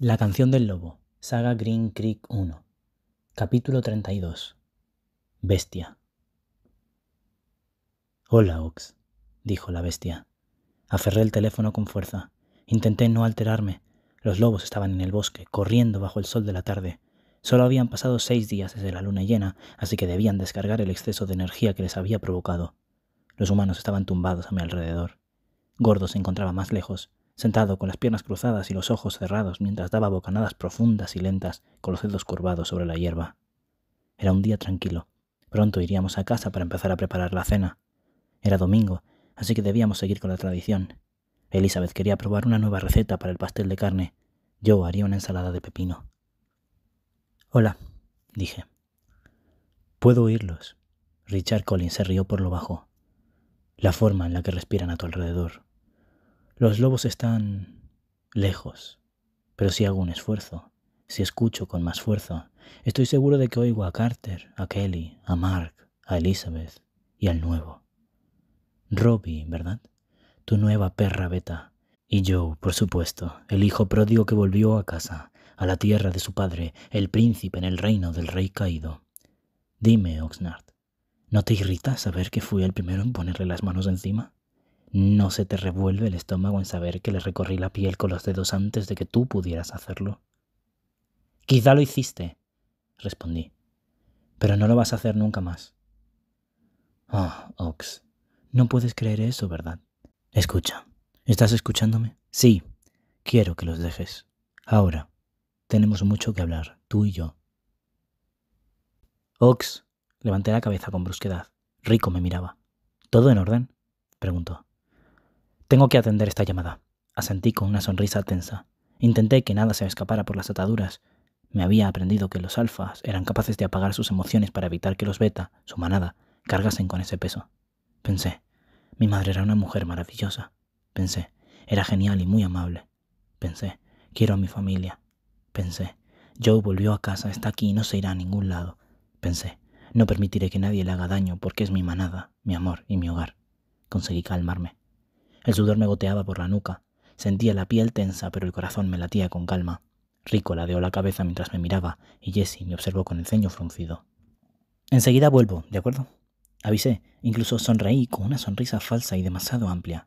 La canción del lobo, saga Green Creek 1, capítulo 32. Bestia. Hola, Ox, dijo la bestia. Aferré el teléfono con fuerza. Intenté no alterarme. Los lobos estaban en el bosque, corriendo bajo el sol de la tarde. Solo habían pasado seis días desde la luna llena, así que debían descargar el exceso de energía que les había provocado. Los humanos estaban tumbados a mi alrededor. Gordo se encontraba más lejos, sentado con las piernas cruzadas y los ojos cerrados mientras daba bocanadas profundas y lentas con los dedos curvados sobre la hierba. Era un día tranquilo. Pronto iríamos a casa para empezar a preparar la cena. Era domingo, así que debíamos seguir con la tradición. Elizabeth quería probar una nueva receta para el pastel de carne. Yo haría una ensalada de pepino. Hola, dije. Puedo oírlos. Richard Collins se rió por lo bajo. La forma en la que respiran a tu alrededor. Los lobos están lejos, pero si hago un esfuerzo, si escucho con más fuerza, estoy seguro de que oigo a Carter, a Kelly, a Mark, a Elizabeth y al nuevo. Robbie, ¿verdad? Tu nueva perra beta. Y yo, por supuesto, el hijo pródigo que volvió a casa, a la tierra de su padre, el príncipe en el reino del rey caído. Dime, Oxnard, ¿no te irrita saber que fui el primero en ponerle las manos encima? ¿No se te revuelve el estómago en saber que le recorrí la piel con los dedos antes de que tú pudieras hacerlo? Quizá lo hiciste, respondí, pero no lo vas a hacer nunca más. Ah, Ox, no puedes creer eso, ¿verdad? Escucha, ¿estás escuchándome? Sí, quiero que los dejes. Ahora, tenemos mucho que hablar, tú y yo. Ox, levanté la cabeza con brusquedad. Rico me miraba. ¿Todo en orden? preguntó. Tengo que atender esta llamada. Asentí con una sonrisa tensa. Intenté que nada se escapara por las ataduras. Me había aprendido que los alfas eran capaces de apagar sus emociones para evitar que los beta, su manada, cargasen con ese peso. Pensé, mi madre era una mujer maravillosa. Pensé, era genial y muy amable. Pensé, quiero a mi familia. Pensé, Joe volvió a casa, está aquí y no se irá a ningún lado. Pensé, no permitiré que nadie le haga daño porque es mi manada, mi amor y mi hogar. Conseguí calmarme. El sudor me goteaba por la nuca. Sentía la piel tensa, pero el corazón me latía con calma. Rico ladeó la cabeza mientras me miraba y Jesse me observó con el ceño fruncido. Enseguida vuelvo, ¿de acuerdo? Avisé, incluso sonreí con una sonrisa falsa y demasiado amplia.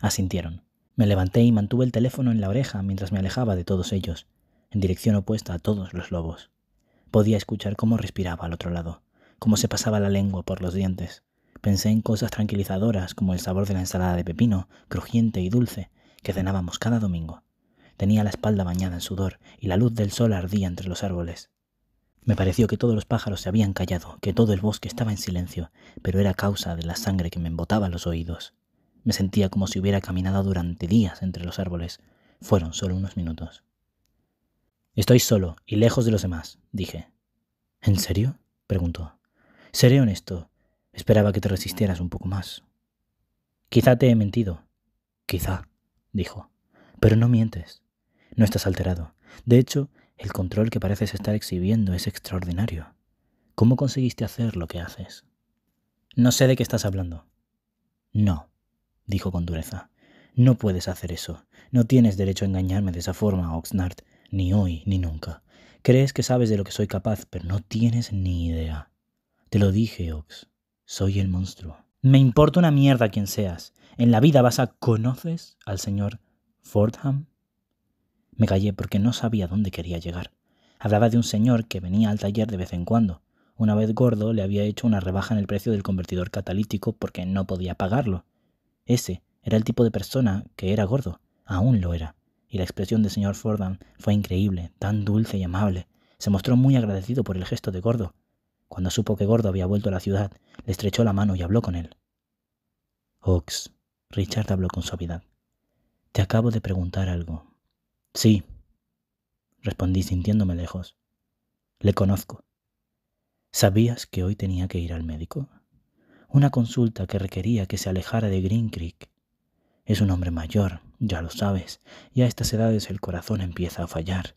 Asintieron. Me levanté y mantuve el teléfono en la oreja mientras me alejaba de todos ellos, en dirección opuesta a todos los lobos. Podía escuchar cómo respiraba al otro lado, cómo se pasaba la lengua por los dientes. Pensé en cosas tranquilizadoras como el sabor de la ensalada de pepino, crujiente y dulce, que cenábamos cada domingo. Tenía la espalda bañada en sudor y la luz del sol ardía entre los árboles. Me pareció que todos los pájaros se habían callado, que todo el bosque estaba en silencio, pero era causa de la sangre que me embotaba los oídos. Me sentía como si hubiera caminado durante días entre los árboles. Fueron solo unos minutos. Estoy solo y lejos de los demás, dije. ¿En serio? preguntó. Seré honesto. Esperaba que te resistieras un poco más. Quizá te he mentido. Quizá, dijo. Pero no mientes. No estás alterado. De hecho, el control que pareces estar exhibiendo es extraordinario. ¿Cómo conseguiste hacer lo que haces? No sé de qué estás hablando. No, dijo con dureza. No puedes hacer eso. No tienes derecho a engañarme de esa forma, Oxnard, ni hoy ni nunca. Crees que sabes de lo que soy capaz, pero no tienes ni idea. Te lo dije, Ox soy el monstruo. Me importa una mierda quien seas. En la vida vas a... ¿Conoces al señor Fordham? Me callé porque no sabía dónde quería llegar. Hablaba de un señor que venía al taller de vez en cuando. Una vez gordo le había hecho una rebaja en el precio del convertidor catalítico porque no podía pagarlo. Ese era el tipo de persona que era gordo. Aún lo era. Y la expresión del señor Fordham fue increíble, tan dulce y amable. Se mostró muy agradecido por el gesto de gordo. Cuando supo que Gordo había vuelto a la ciudad, le estrechó la mano y habló con él. Ox, Richard habló con suavidad. Te acabo de preguntar algo. Sí, respondí sintiéndome lejos. Le conozco. ¿Sabías que hoy tenía que ir al médico? Una consulta que requería que se alejara de Green Creek. Es un hombre mayor, ya lo sabes, y a estas edades el corazón empieza a fallar.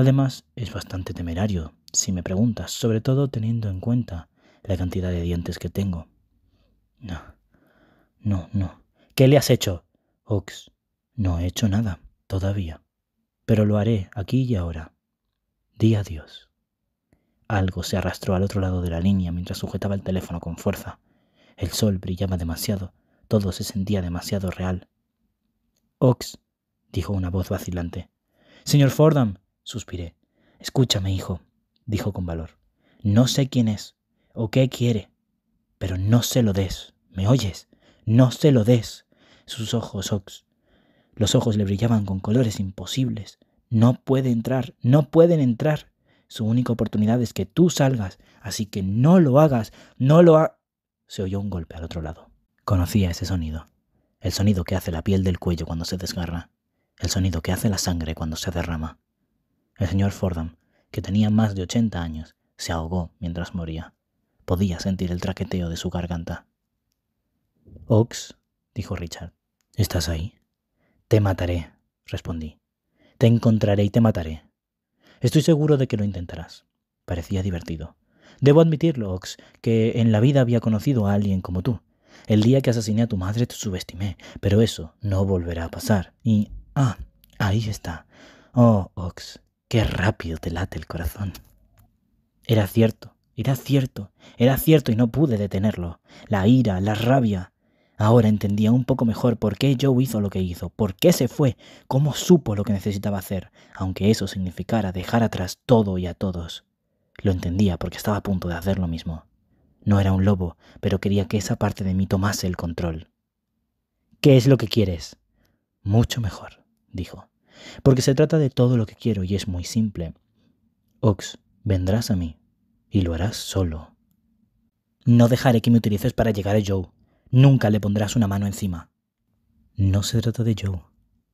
Además, es bastante temerario, si me preguntas, sobre todo teniendo en cuenta la cantidad de dientes que tengo. No, no, no. ¿Qué le has hecho? Ox, no he hecho nada, todavía. Pero lo haré aquí y ahora. Di adiós. Algo se arrastró al otro lado de la línea mientras sujetaba el teléfono con fuerza. El sol brillaba demasiado, todo se sentía demasiado real. Ox, dijo una voz vacilante. Señor Fordham, suspiré. Escúchame, hijo, dijo con valor. No sé quién es o qué quiere, pero no se lo des. ¿Me oyes? No se lo des. Sus ojos, Ox. Los ojos le brillaban con colores imposibles. No puede entrar, no pueden entrar. Su única oportunidad es que tú salgas, así que no lo hagas, no lo ha... Se oyó un golpe al otro lado. Conocía ese sonido. El sonido que hace la piel del cuello cuando se desgarra. El sonido que hace la sangre cuando se derrama. El señor Fordham, que tenía más de ochenta años, se ahogó mientras moría. Podía sentir el traqueteo de su garganta. Ox, dijo Richard, ¿estás ahí? Te mataré, respondí. Te encontraré y te mataré. Estoy seguro de que lo intentarás. Parecía divertido. Debo admitirlo, Ox, que en la vida había conocido a alguien como tú. El día que asesiné a tu madre te subestimé, pero eso no volverá a pasar. Y... Ah, ahí está. Oh, Ox, Qué rápido te late el corazón. Era cierto, era cierto, era cierto y no pude detenerlo. La ira, la rabia. Ahora entendía un poco mejor por qué Joe hizo lo que hizo, por qué se fue, cómo supo lo que necesitaba hacer, aunque eso significara dejar atrás todo y a todos. Lo entendía porque estaba a punto de hacer lo mismo. No era un lobo, pero quería que esa parte de mí tomase el control. ¿Qué es lo que quieres? Mucho mejor, dijo porque se trata de todo lo que quiero y es muy simple. Ox, vendrás a mí, y lo harás solo. No dejaré que me utilices para llegar a Joe. Nunca le pondrás una mano encima. No se trata de Joe,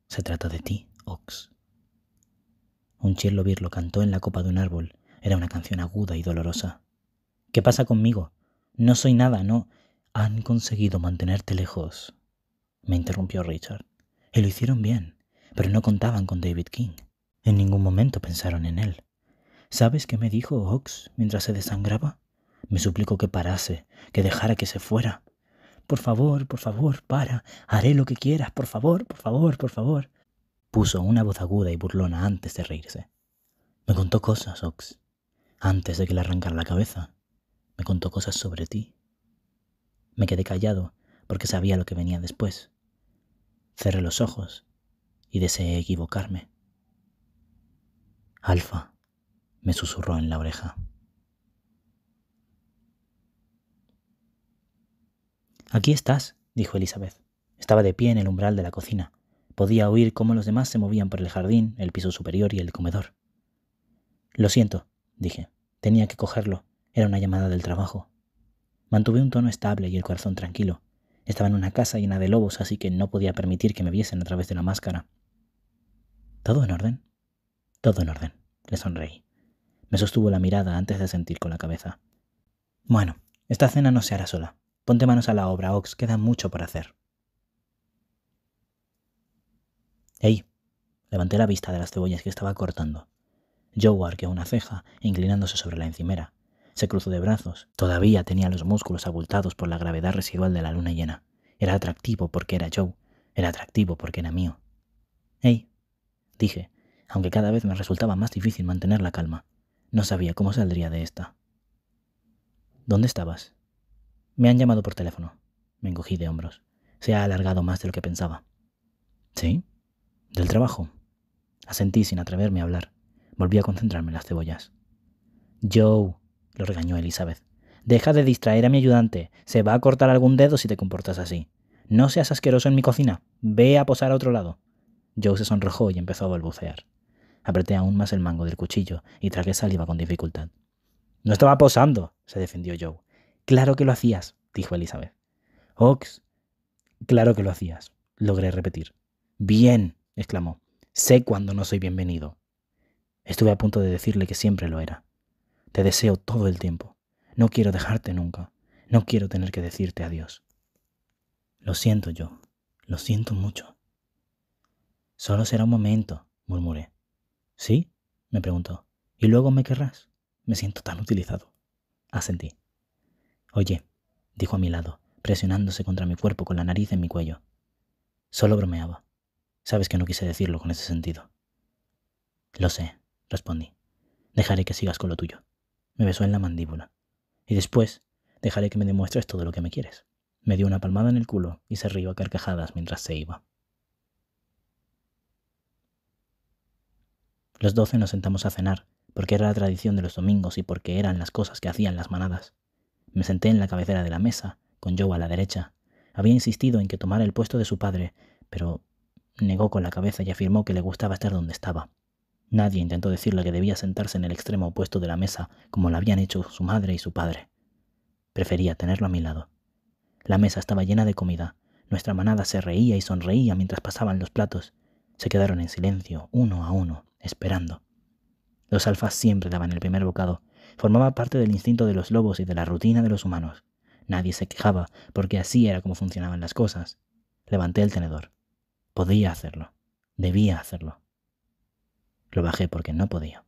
se trata de ti, Ox. Un chirlo lo cantó en la copa de un árbol. Era una canción aguda y dolorosa. ¿Qué pasa conmigo? No soy nada, no. Han conseguido mantenerte lejos. Me interrumpió Richard. Y lo hicieron bien pero no contaban con David King. En ningún momento pensaron en él. ¿Sabes qué me dijo Ox mientras se desangraba? Me suplicó que parase, que dejara que se fuera. Por favor, por favor, para, haré lo que quieras, por favor, por favor, por favor. Puso una voz aguda y burlona antes de reírse. Me contó cosas, Ox, antes de que le arrancara la cabeza. Me contó cosas sobre ti. Me quedé callado porque sabía lo que venía después. Cerré los ojos y deseé equivocarme. Alfa, me susurró en la oreja. Aquí estás, dijo Elizabeth. Estaba de pie en el umbral de la cocina. Podía oír cómo los demás se movían por el jardín, el piso superior y el comedor. Lo siento, dije. Tenía que cogerlo. Era una llamada del trabajo. Mantuve un tono estable y el corazón tranquilo. Estaba en una casa llena de lobos, así que no podía permitir que me viesen a través de la máscara. Todo en orden. Todo en orden, le sonreí. Me sostuvo la mirada antes de sentir con la cabeza. Bueno, esta cena no se hará sola. Ponte manos a la obra, Ox, queda mucho por hacer. ¡Ey! Levanté la vista de las cebollas que estaba cortando. Joe arqueó una ceja, inclinándose sobre la encimera. Se cruzó de brazos. Todavía tenía los músculos abultados por la gravedad residual de la luna llena. Era atractivo porque era Joe. Era atractivo porque era mío. ¡Ey! dije, aunque cada vez me resultaba más difícil mantener la calma. No sabía cómo saldría de esta. ¿Dónde estabas? Me han llamado por teléfono. Me encogí de hombros. Se ha alargado más de lo que pensaba. ¿Sí? Del trabajo. Asentí sin atreverme a hablar. Volví a concentrarme en las cebollas. Joe, lo regañó Elizabeth. Deja de distraer a mi ayudante. Se va a cortar algún dedo si te comportas así. No seas asqueroso en mi cocina. Ve a posar a otro lado. Joe se sonrojó y empezó a balbucear. Apreté aún más el mango del cuchillo y tragué saliva con dificultad. No estaba posando, se defendió Joe. Claro que lo hacías, dijo Elizabeth. Ox, claro que lo hacías, logré repetir. Bien, exclamó. Sé cuando no soy bienvenido. Estuve a punto de decirle que siempre lo era. Te deseo todo el tiempo. No quiero dejarte nunca. No quiero tener que decirte adiós. Lo siento yo. Lo siento mucho. Solo será un momento, murmuré. ¿Sí? me preguntó. ¿Y luego me querrás? Me siento tan utilizado. Asentí. Oye, dijo a mi lado, presionándose contra mi cuerpo con la nariz en mi cuello. Solo bromeaba. Sabes que no quise decirlo con ese sentido. Lo sé, respondí. Dejaré que sigas con lo tuyo. Me besó en la mandíbula. Y después, dejaré que me demuestres todo lo que me quieres. Me dio una palmada en el culo y se rió a carcajadas mientras se iba. Los doce nos sentamos a cenar, porque era la tradición de los domingos y porque eran las cosas que hacían las manadas. Me senté en la cabecera de la mesa, con Joe a la derecha. Había insistido en que tomara el puesto de su padre, pero negó con la cabeza y afirmó que le gustaba estar donde estaba. Nadie intentó decirle que debía sentarse en el extremo opuesto de la mesa, como lo habían hecho su madre y su padre. Prefería tenerlo a mi lado. La mesa estaba llena de comida. Nuestra manada se reía y sonreía mientras pasaban los platos. Se quedaron en silencio, uno a uno, esperando. Los alfas siempre daban el primer bocado. Formaba parte del instinto de los lobos y de la rutina de los humanos. Nadie se quejaba, porque así era como funcionaban las cosas. Levanté el tenedor. Podía hacerlo. Debía hacerlo. Lo bajé porque no podía.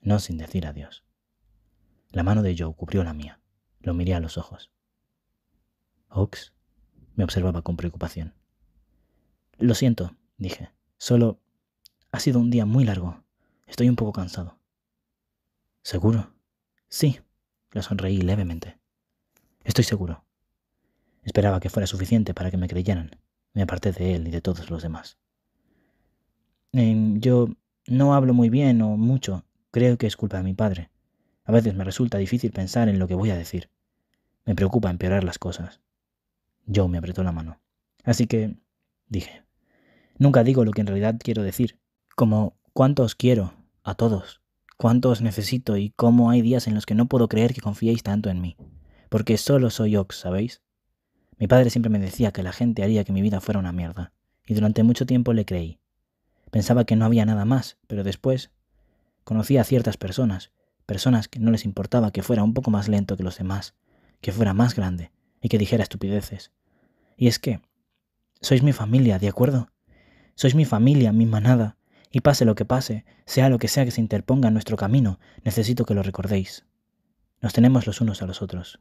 No sin decir adiós. La mano de Joe cubrió la mía. Lo miré a los ojos. Ox me observaba con preocupación. Lo siento, dije. Solo ha sido un día muy largo. Estoy un poco cansado. ¿Seguro? Sí, le sonreí levemente. Estoy seguro. Esperaba que fuera suficiente para que me creyeran. Me aparté de él y de todos los demás. Em, yo no hablo muy bien o mucho. Creo que es culpa de mi padre. A veces me resulta difícil pensar en lo que voy a decir. Me preocupa empeorar las cosas. Yo me apretó la mano. Así que, dije, nunca digo lo que en realidad quiero decir, como cuánto os quiero, a todos, cuánto os necesito y cómo hay días en los que no puedo creer que confiéis tanto en mí, porque solo soy Ox, ¿sabéis? Mi padre siempre me decía que la gente haría que mi vida fuera una mierda, y durante mucho tiempo le creí. Pensaba que no había nada más, pero después conocí a ciertas personas, personas que no les importaba que fuera un poco más lento que los demás, que fuera más grande y que dijera estupideces. Y es que, sois mi familia, ¿de acuerdo? Sois mi familia, mi manada, y pase lo que pase, sea lo que sea que se interponga en nuestro camino, necesito que lo recordéis. Nos tenemos los unos a los otros.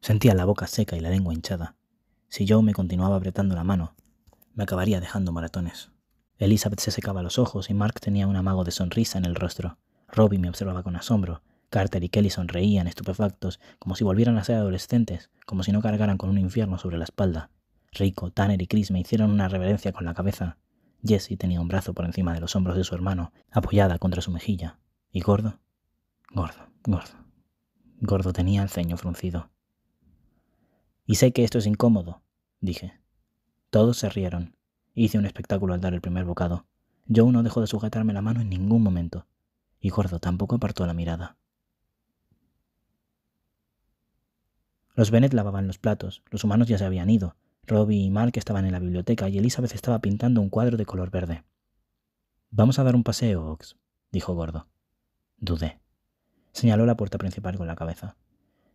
Sentía la boca seca y la lengua hinchada. Si yo me continuaba apretando la mano, me acabaría dejando maratones. Elizabeth se secaba los ojos y Mark tenía un amago de sonrisa en el rostro. Robbie me observaba con asombro. Carter y Kelly sonreían estupefactos, como si volvieran a ser adolescentes, como si no cargaran con un infierno sobre la espalda. Rico, Tanner y Chris me hicieron una reverencia con la cabeza. Jessie tenía un brazo por encima de los hombros de su hermano, apoyada contra su mejilla. ¿Y gordo? Gordo, gordo. Gordo tenía el ceño fruncido. Y sé que esto es incómodo, dije. Todos se rieron. Hice un espectáculo al dar el primer bocado. Joe no dejó de sujetarme la mano en ningún momento, y Gordo tampoco apartó la mirada. Los Bennett lavaban los platos, los humanos ya se habían ido, Robbie y Mark estaban en la biblioteca y Elizabeth estaba pintando un cuadro de color verde. Vamos a dar un paseo, Ox, dijo Gordo. Dudé. Señaló la puerta principal con la cabeza.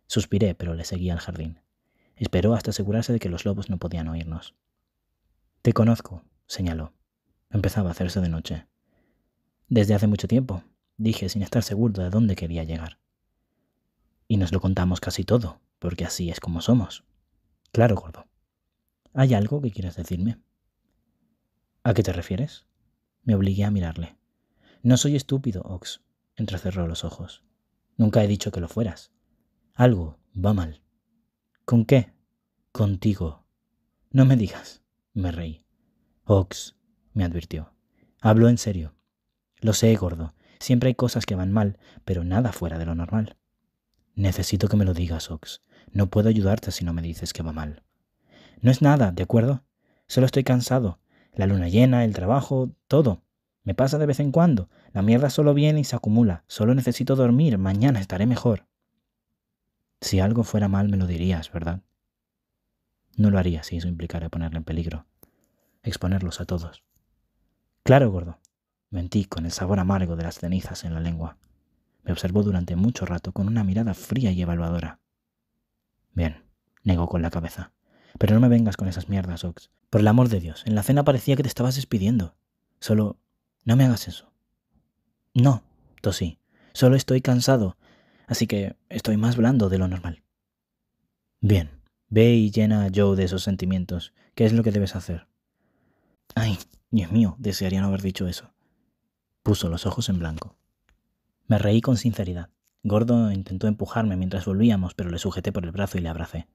Suspiré, pero le seguí al jardín. Esperó hasta asegurarse de que los lobos no podían oírnos. Te conozco, señaló. Empezaba a hacerse de noche. Desde hace mucho tiempo, dije sin estar seguro de dónde quería llegar. Y nos lo contamos casi todo, porque así es como somos. Claro, gordo. ¿Hay algo que quieras decirme? ¿A qué te refieres? Me obligué a mirarle. No soy estúpido, Ox, entrecerró los ojos. Nunca he dicho que lo fueras. Algo va mal. ¿Con qué? Contigo. No me digas, me reí. Ox, me advirtió. Hablo en serio. Lo sé, gordo. Siempre hay cosas que van mal, pero nada fuera de lo normal. Necesito que me lo digas, Ox. No puedo ayudarte si no me dices que va mal. No es nada, ¿de acuerdo? Solo estoy cansado. La luna llena, el trabajo, todo. Me pasa de vez en cuando. La mierda solo viene y se acumula. Solo necesito dormir. Mañana estaré mejor. Si algo fuera mal me lo dirías, ¿verdad? No lo haría si eso implicara ponerle en peligro. Exponerlos a todos. Claro, gordo. Mentí con el sabor amargo de las cenizas en la lengua. Me observó durante mucho rato con una mirada fría y evaluadora. Bien, negó con la cabeza. Pero no me vengas con esas mierdas, Ox. Por el amor de Dios, en la cena parecía que te estabas despidiendo. Solo... No me hagas eso. No, tosí. Solo estoy cansado, así que estoy más blando de lo normal. Bien, ve y llena a Joe de esos sentimientos. ¿Qué es lo que debes hacer? Ay, Dios mío, desearía no haber dicho eso. Puso los ojos en blanco. Me reí con sinceridad. Gordo intentó empujarme mientras volvíamos, pero le sujeté por el brazo y le abracé.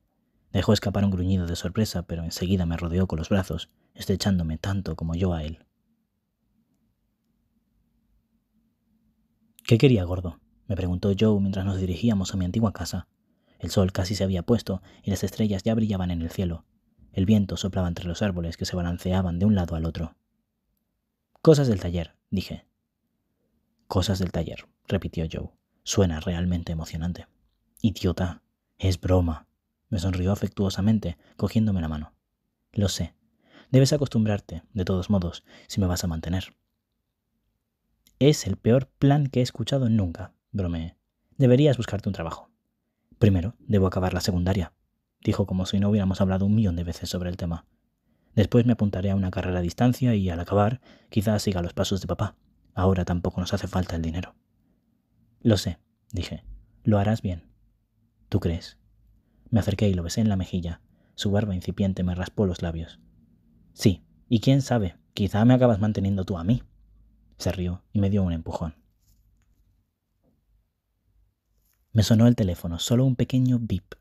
Dejó escapar un gruñido de sorpresa, pero enseguida me rodeó con los brazos, estrechándome tanto como yo a él. ¿Qué quería, gordo? me preguntó Joe mientras nos dirigíamos a mi antigua casa. El sol casi se había puesto y las estrellas ya brillaban en el cielo. El viento soplaba entre los árboles que se balanceaban de un lado al otro. Cosas del taller, dije. Cosas del taller, repitió Joe. Suena realmente emocionante. Idiota, es broma. Me sonrió afectuosamente, cogiéndome la mano. Lo sé. Debes acostumbrarte, de todos modos, si me vas a mantener. Es el peor plan que he escuchado nunca, bromeé. Deberías buscarte un trabajo. Primero, debo acabar la secundaria, dijo como si no hubiéramos hablado un millón de veces sobre el tema. Después me apuntaré a una carrera a distancia y al acabar, quizás siga los pasos de papá. Ahora tampoco nos hace falta el dinero. Lo sé, dije. Lo harás bien. ¿Tú crees? Me acerqué y lo besé en la mejilla. Su barba incipiente me raspó los labios. Sí, y quién sabe, quizá me acabas manteniendo tú a mí. Se rió y me dio un empujón. Me sonó el teléfono, solo un pequeño bip.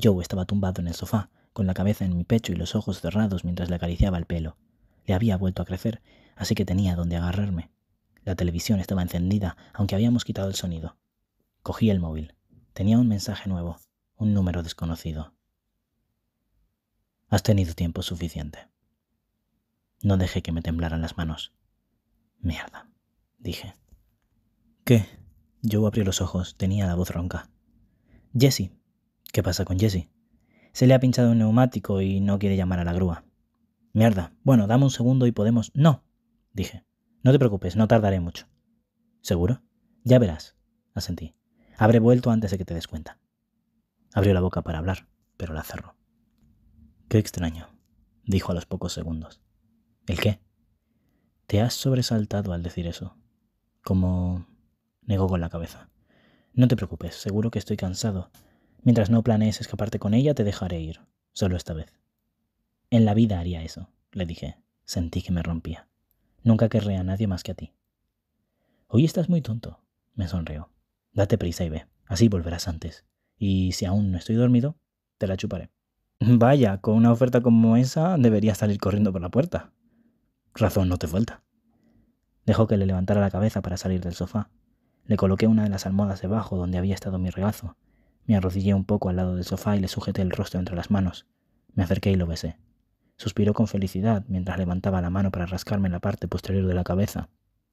Joe estaba tumbado en el sofá, con la cabeza en mi pecho y los ojos cerrados mientras le acariciaba el pelo. Le había vuelto a crecer, así que tenía donde agarrarme. La televisión estaba encendida, aunque habíamos quitado el sonido. Cogí el móvil. Tenía un mensaje nuevo número desconocido. Has tenido tiempo suficiente. No dejé que me temblaran las manos. Mierda, dije. ¿Qué? Yo abrí los ojos, tenía la voz ronca. Jesse. ¿Qué pasa con Jesse? Se le ha pinchado un neumático y no quiere llamar a la grúa. Mierda. Bueno, dame un segundo y podemos... No, dije. No te preocupes, no tardaré mucho. ¿Seguro? Ya verás, asentí. Habré vuelto antes de que te des cuenta. Abrió la boca para hablar, pero la cerró. Qué extraño, dijo a los pocos segundos. ¿El qué? Te has sobresaltado al decir eso. Como... negó con la cabeza. No te preocupes, seguro que estoy cansado. Mientras no planees escaparte con ella, te dejaré ir, solo esta vez. En la vida haría eso, le dije. Sentí que me rompía. Nunca querré a nadie más que a ti. Hoy estás muy tonto, me sonrió. Date prisa y ve, así volverás antes y si aún no estoy dormido, te la chuparé. Vaya, con una oferta como esa debería salir corriendo por la puerta. Razón no te falta. Dejó que le levantara la cabeza para salir del sofá. Le coloqué una de las almohadas debajo donde había estado mi regazo. Me arrodillé un poco al lado del sofá y le sujeté el rostro entre las manos. Me acerqué y lo besé. Suspiró con felicidad mientras levantaba la mano para rascarme la parte posterior de la cabeza.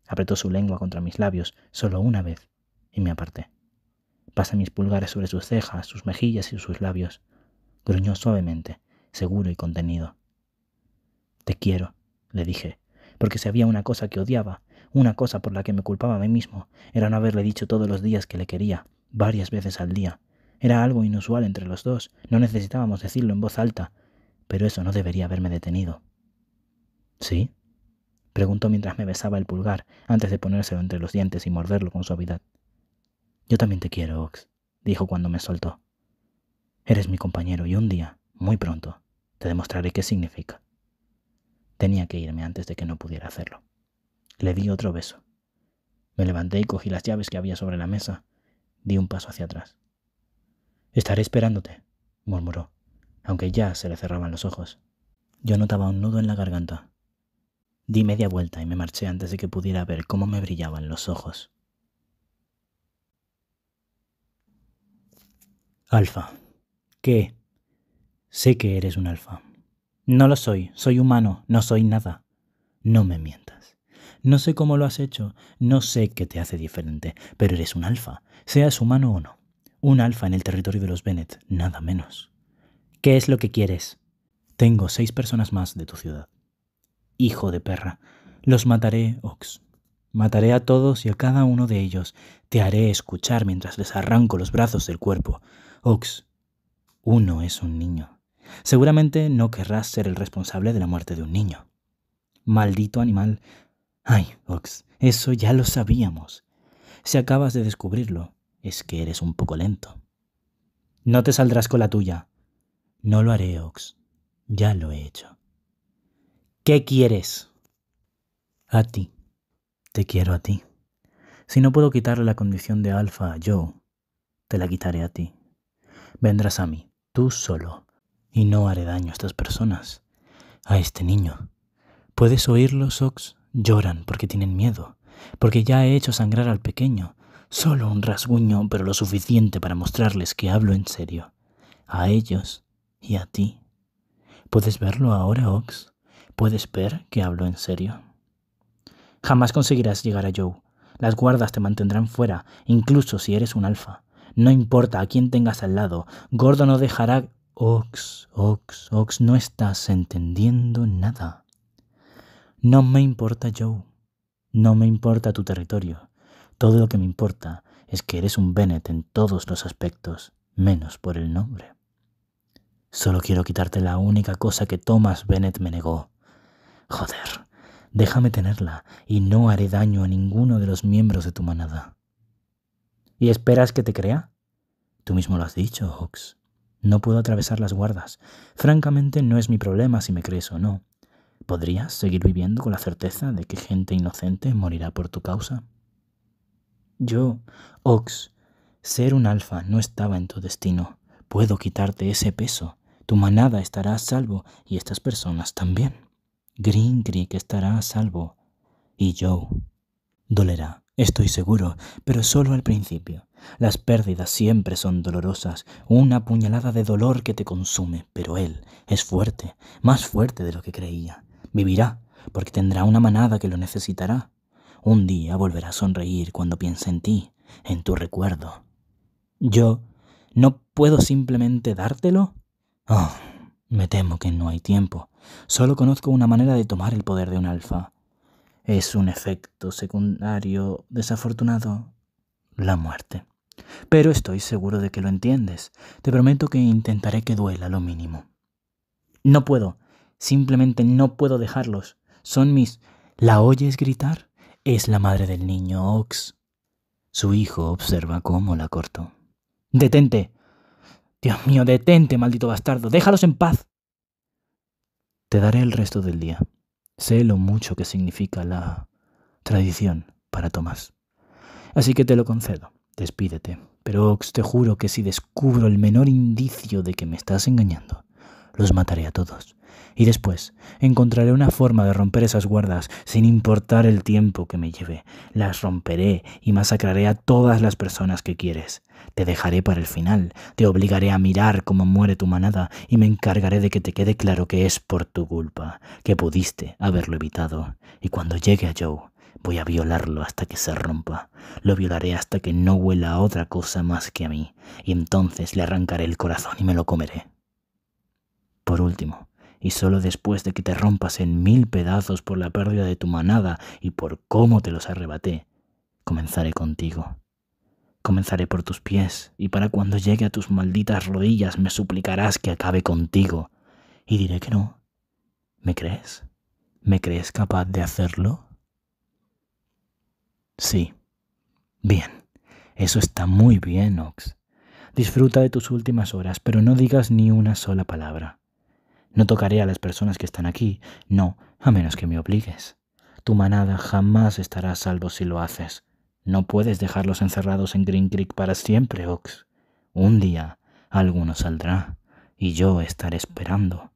Apretó su lengua contra mis labios solo una vez y me aparté. Pasa mis pulgares sobre sus cejas, sus mejillas y sus labios. Gruñó suavemente, seguro y contenido. Te quiero, le dije, porque si había una cosa que odiaba, una cosa por la que me culpaba a mí mismo, era no haberle dicho todos los días que le quería, varias veces al día. Era algo inusual entre los dos, no necesitábamos decirlo en voz alta, pero eso no debería haberme detenido. ¿Sí? preguntó mientras me besaba el pulgar antes de ponérselo entre los dientes y morderlo con suavidad. Yo también te quiero, Ox, dijo cuando me soltó. Eres mi compañero y un día, muy pronto, te demostraré qué significa. Tenía que irme antes de que no pudiera hacerlo. Le di otro beso. Me levanté y cogí las llaves que había sobre la mesa. Di un paso hacia atrás. Estaré esperándote, murmuró, aunque ya se le cerraban los ojos. Yo notaba un nudo en la garganta. Di media vuelta y me marché antes de que pudiera ver cómo me brillaban los ojos. Alfa. ¿Qué? Sé que eres un alfa. No lo soy, soy humano, no soy nada. No me mientas. No sé cómo lo has hecho, no sé qué te hace diferente, pero eres un alfa, seas humano o no. Un alfa en el territorio de los Bennett, nada menos. ¿Qué es lo que quieres? Tengo seis personas más de tu ciudad. Hijo de perra, los mataré, Ox. Mataré a todos y a cada uno de ellos. Te haré escuchar mientras les arranco los brazos del cuerpo. Ox, uno es un niño. Seguramente no querrás ser el responsable de la muerte de un niño. Maldito animal. Ay, Ox, eso ya lo sabíamos. Si acabas de descubrirlo, es que eres un poco lento. No te saldrás con la tuya. No lo haré, Ox. Ya lo he hecho. ¿Qué quieres? A ti. Te quiero a ti. Si no puedo quitarle la condición de alfa a Joe, te la quitaré a ti vendrás a mí, tú solo, y no haré daño a estas personas, a este niño. ¿Puedes oírlos, Ox? Lloran porque tienen miedo, porque ya he hecho sangrar al pequeño, solo un rasguño, pero lo suficiente para mostrarles que hablo en serio, a ellos y a ti. ¿Puedes verlo ahora, Ox? ¿Puedes ver que hablo en serio? Jamás conseguirás llegar a Joe. Las guardas te mantendrán fuera, incluso si eres un alfa. No importa a quién tengas al lado, Gordo no dejará... Ox, Ox, Ox, no estás entendiendo nada. No me importa Joe. No me importa tu territorio. Todo lo que me importa es que eres un Bennett en todos los aspectos, menos por el nombre. Solo quiero quitarte la única cosa que Thomas Bennett me negó. Joder, déjame tenerla y no haré daño a ninguno de los miembros de tu manada. ¿Y esperas que te crea? Tú mismo lo has dicho, Ox. No puedo atravesar las guardas. Francamente, no es mi problema si me crees o no. ¿Podrías seguir viviendo con la certeza de que gente inocente morirá por tu causa? Yo, Ox, ser un alfa no estaba en tu destino. Puedo quitarte ese peso. Tu manada estará a salvo y estas personas también. Green Creek estará a salvo y yo dolerá Estoy seguro, pero solo al principio. Las pérdidas siempre son dolorosas, una puñalada de dolor que te consume, pero él es fuerte, más fuerte de lo que creía. Vivirá, porque tendrá una manada que lo necesitará. Un día volverá a sonreír cuando piense en ti, en tu recuerdo. Yo no puedo simplemente dártelo. Oh, me temo que no hay tiempo. Solo conozco una manera de tomar el poder de un alfa es un efecto secundario desafortunado, la muerte. Pero estoy seguro de que lo entiendes. Te prometo que intentaré que duela lo mínimo. No puedo. Simplemente no puedo dejarlos. Son mis... ¿La oyes gritar? Es la madre del niño Ox. Su hijo observa cómo la cortó. ¡Detente! Dios mío, detente, maldito bastardo. Déjalos en paz. Te daré el resto del día. Sé lo mucho que significa la tradición para Tomás. Así que te lo concedo, despídete. Pero te juro que si descubro el menor indicio de que me estás engañando, los mataré a todos. Y después encontraré una forma de romper esas guardas sin importar el tiempo que me lleve. Las romperé y masacraré a todas las personas que quieres. Te dejaré para el final, te obligaré a mirar cómo muere tu manada y me encargaré de que te quede claro que es por tu culpa, que pudiste haberlo evitado. Y cuando llegue a Joe, Voy a violarlo hasta que se rompa. Lo violaré hasta que no huela a otra cosa más que a mí. Y entonces le arrancaré el corazón y me lo comeré. Por último, y solo después de que te rompas en mil pedazos por la pérdida de tu manada y por cómo te los arrebaté, comenzaré contigo. Comenzaré por tus pies, y para cuando llegue a tus malditas rodillas me suplicarás que acabe contigo, y diré que no. ¿Me crees? ¿Me crees capaz de hacerlo? Sí. Bien. Eso está muy bien, Ox. Disfruta de tus últimas horas, pero no digas ni una sola palabra. No tocaré a las personas que están aquí, no, a menos que me obligues. Tu manada jamás estará a salvo si lo haces. No puedes dejarlos encerrados en Green Creek para siempre, Ox. Un día alguno saldrá y yo estaré esperando.